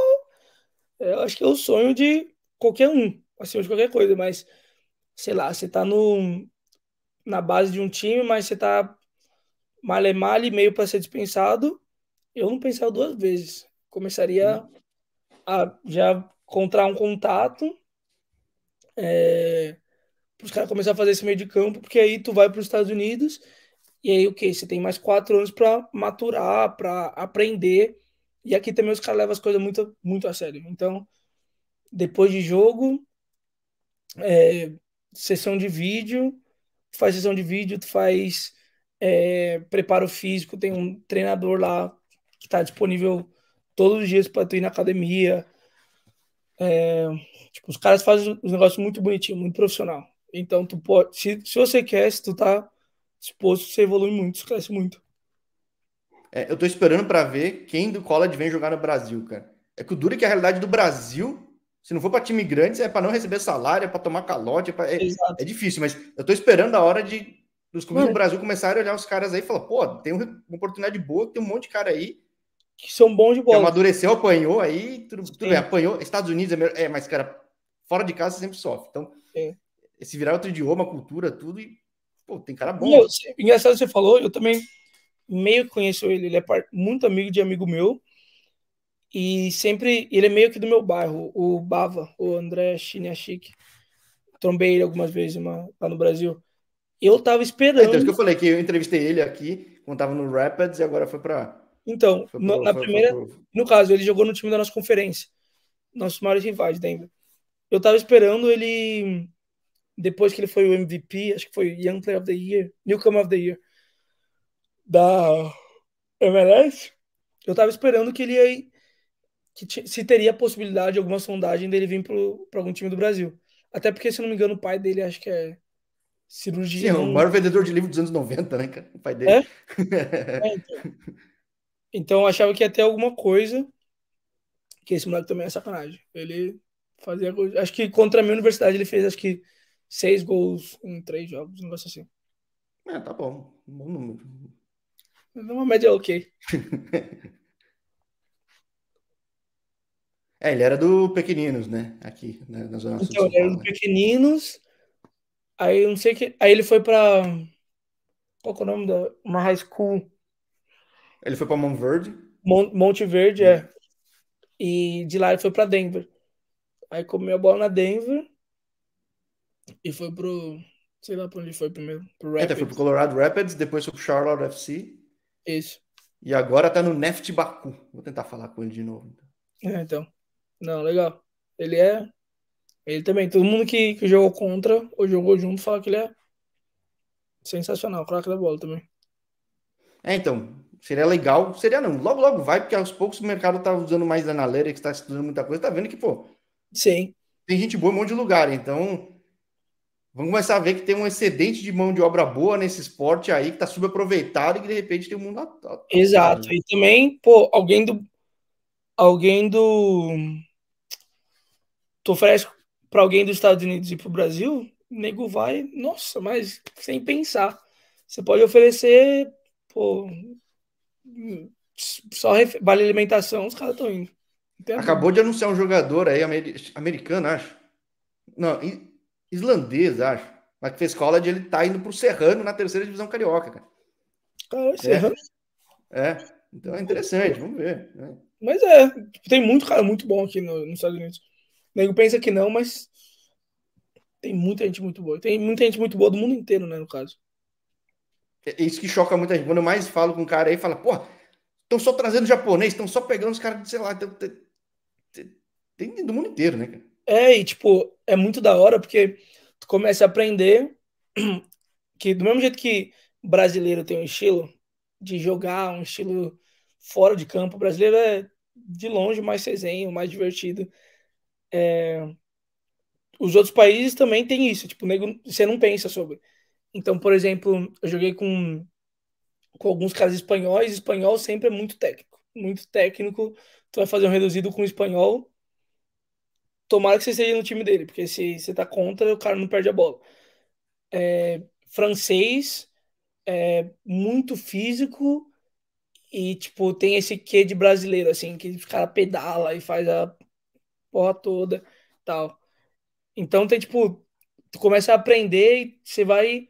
é, eu acho que é o sonho de qualquer um, assim, de qualquer coisa, mas sei lá, você tá no, na base de um time, mas você tá mal e meio para ser dispensado, eu não pensava duas vezes. Começaria a já encontrar um contato é, para os caras começar a fazer esse meio de campo, porque aí tu vai para os Estados Unidos e aí, o que? Você tem mais quatro anos para maturar, para aprender. E aqui também os caras levam as coisas muito, muito a sério. Então, depois de jogo, é, sessão de vídeo, tu faz sessão de vídeo, tu faz é, preparo físico, tem um treinador lá que está disponível todos os dias para tu ir na academia. É, tipo, os caras fazem os negócios muito bonitinho, muito profissional. Então, tu pode, se, se você quer, se tu tá disposto, você evolui muito, você cresce muito. É, eu tô esperando para ver quem do college vem jogar no Brasil, cara. É que o duro é que a realidade do Brasil, se não for para time grande, é para não receber salário, é para tomar calote, é, pra... é, é, difícil, mas eu tô esperando a hora de dos clubes do Brasil começarem a olhar os caras aí e falar, pô, tem uma oportunidade boa, tem um monte de cara aí que são bons de bola. amadureceu, apanhou aí, tudo, tudo bem, apanhou. Estados Unidos é, melhor, é, mas cara, fora de casa sempre sofre. Então, esse se virar outro idioma, cultura, tudo, e pô, tem cara bom. Meu, engraçado você falou, eu também meio conheço ele, ele é muito amigo de amigo meu. E sempre, ele é meio que do meu bairro, o Bava, o André Chiniachik. Trombei ele algumas vezes uma, lá no Brasil. Eu tava esperando. É, então, que eu falei que eu entrevistei ele aqui, quando tava no Rapids, e agora foi para. Então, foi pro, na foi, primeira. Foi pro... No caso, ele jogou no time da nossa conferência. Nossos maiores rivais, Denver. Eu tava esperando ele depois que ele foi o MVP, acho que foi Young Player of the Year, Newcomer of the Year da MLS, eu tava esperando que ele ia, que se teria a possibilidade de alguma sondagem dele vir para algum time do Brasil. Até porque, se não me engano, o pai dele acho que é cirurgião. Sim, é o maior vendedor de livro dos anos 90, né, cara? O pai dele. É? é, então. então eu achava que ia ter alguma coisa. Que esse moleque também é sacanagem. Ele fazia. Acho que contra a minha universidade ele fez acho que seis gols em três jogos, um negócio assim. É, tá bom. Bom número. É uma média ok. é, ele era do Pequeninos, né? Aqui, né? na Zona Sul. Então, ele era do Pequeninos. Aí não sei que. Aí ele foi pra. Qual é o nome da. Uma high school. Ele foi pra Monte Verde? Monte Verde, é. é. E de lá ele foi pra Denver. Aí comeu a bola na Denver. E foi pro. Sei lá pra onde foi primeiro. Pro Rapids. É, tá, foi pro Colorado Rapids, depois foi pro Charlotte FC. Isso. E agora tá no Neft Baku. Vou tentar falar com ele de novo. Então. É, então. Não, legal. Ele é. Ele também. Todo mundo que, que jogou contra ou jogou junto fala que ele é sensacional, craque da bola também. É, então. Seria legal. Seria não. Logo, logo vai, porque aos poucos o mercado tá usando mais analytics, tá estudando muita coisa, tá vendo que, pô. Sim. Tem gente boa em um monte de lugar. Então, Vamos começar a ver que tem um excedente de mão de obra boa nesse esporte aí, que tá subaproveitado e que de repente tem um mundo. Atado. Exato. E também, pô, alguém do. Alguém do. Tu oferece para alguém dos Estados Unidos e o Brasil, o nego vai, nossa, mas sem pensar. Você pode oferecer, pô, só vale alimentação, os caras estão indo. Entendeu? Acabou de anunciar um jogador aí, americano, acho. Não, islandês, acho. Mas que fez de ele tá indo pro Serrano na terceira divisão carioca, cara. Caralho, é. Serrano. É. é. Então é interessante, vamos ver. Né? Mas é, tem muito cara muito bom aqui no, nos Estados Unidos. O nego pensa que não, mas tem muita gente muito boa. Tem muita gente muito boa do mundo inteiro, né, no caso. É, é isso que choca muita gente. Quando eu mais falo com um cara aí, fala, porra, estão só trazendo japonês, estão só pegando os caras, de, sei lá, tem, tem, tem, do mundo inteiro, né, cara? É, e tipo, é muito da hora porque tu começa a aprender que do mesmo jeito que brasileiro tem um estilo de jogar, um estilo fora de campo, brasileiro é de longe mais resenho, mais divertido. É... Os outros países também tem isso, tipo, nego, você não pensa sobre. Então, por exemplo, eu joguei com, com alguns caras espanhóis, espanhol sempre é muito técnico, muito técnico. Tu vai fazer um reduzido com espanhol, Tomara que você esteja no time dele, porque se você tá contra, o cara não perde a bola. É, francês, é, muito físico e, tipo, tem esse quê de brasileiro, assim, que os caras pedala e faz a porra toda tal. Então tem, tipo, tu começa a aprender e você vai,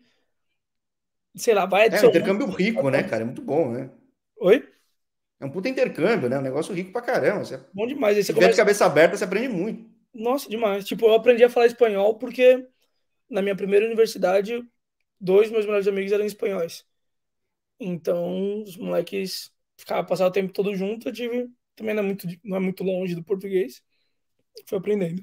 sei lá, vai... É, um intercâmbio rico, né, cara? É muito bom, né? Oi? É um puta intercâmbio, né? É um negócio rico pra caramba. Você... Bom demais. Aí você começa... de cabeça aberta, você aprende muito. Nossa, demais. Tipo, eu aprendi a falar espanhol porque na minha primeira universidade, dois meus melhores amigos eram espanhóis. Então, os moleques ficavam passar o tempo todo junto, eu tive também não é muito não é muito longe do português. Fui aprendendo.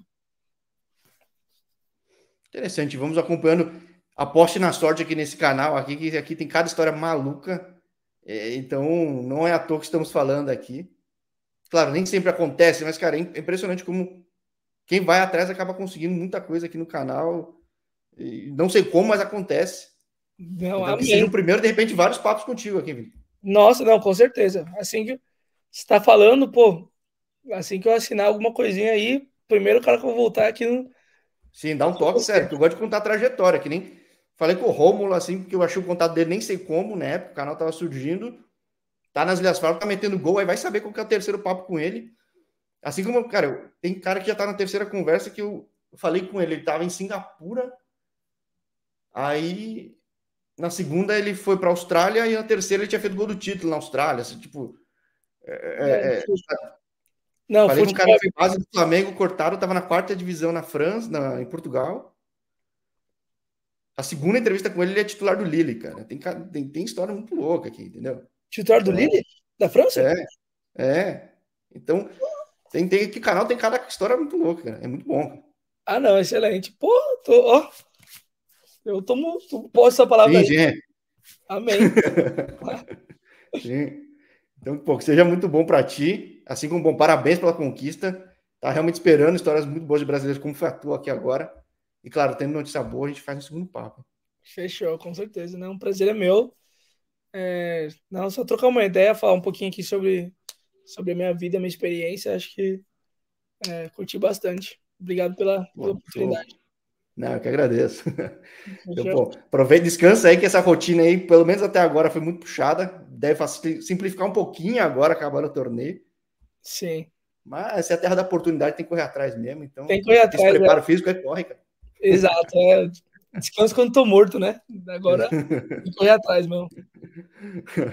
Interessante, vamos acompanhando. Aposte na sorte aqui nesse canal, aqui que aqui tem cada história maluca. É, então, não é à toa que estamos falando aqui. Claro, nem sempre acontece, mas cara, é, é impressionante como quem vai atrás acaba conseguindo muita coisa aqui no canal. E não sei como, mas acontece. Não, então, Seja o primeiro, de repente, vários papos contigo aqui, Vini. Nossa, não, com certeza. Assim que está falando, pô, assim que eu assinar alguma coisinha aí, primeiro cara que eu voltar aqui no. Sim, dá um toque, sério. Eu gosto de contar a trajetória, que nem falei com o Rômulo, assim, porque eu achei o contato dele, nem sei como, né? O canal tava surgindo. Tá nas Ilhas Faro, tá metendo gol, aí vai saber qual que é o terceiro papo com ele. Assim como, cara, tem cara que já tá na terceira conversa que eu falei com ele, ele tava em Singapura. Aí na segunda ele foi para Austrália e na terceira ele tinha feito gol do título na Austrália, assim, tipo é, é, é, é não, falei com um cara que base do Flamengo, cortaram, tava na quarta divisão na França, na, em Portugal. A segunda entrevista com ele, ele é titular do Lille, cara. Tem, tem, tem história muito louca aqui, entendeu? Titular do é. Lille? Da França? É. É. Então, tem, tem que canal tem cada história muito louca, cara. É muito bom. Ah, não, excelente. Pô, tô, ó. Eu tomo, posso essa palavra Sim, aí. Gente. Amém. Sim. Então, pô, que seja muito bom para ti, assim como bom parabéns pela conquista. Tá realmente esperando histórias muito boas de brasileiros como foi a tua aqui agora. E claro, tendo notícia boa, a gente faz um segundo papo. Fechou, com certeza, né? Um prazer é meu. É, não, só trocar uma ideia, falar um pouquinho aqui sobre sobre a minha vida, a minha experiência. Acho que é, curti bastante. Obrigado pela, pela oportunidade. Não, eu que agradeço. Então, bom, aproveita e descansa aí, que essa rotina aí, pelo menos até agora, foi muito puxada. Deve simplificar um pouquinho agora, acabando o torneio. Sim. Mas essa é a terra da oportunidade, tem que correr atrás mesmo. Então, tem que correr atrás. Preparo é. físico é corre, cara. Exato. É. Descanso quando tô morto, né? Agora correr atrás mesmo.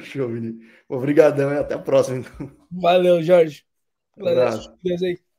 Show, Vini. Obrigadão e até a próxima, então. Valeu, Jorge. Um abraço. Deus aí.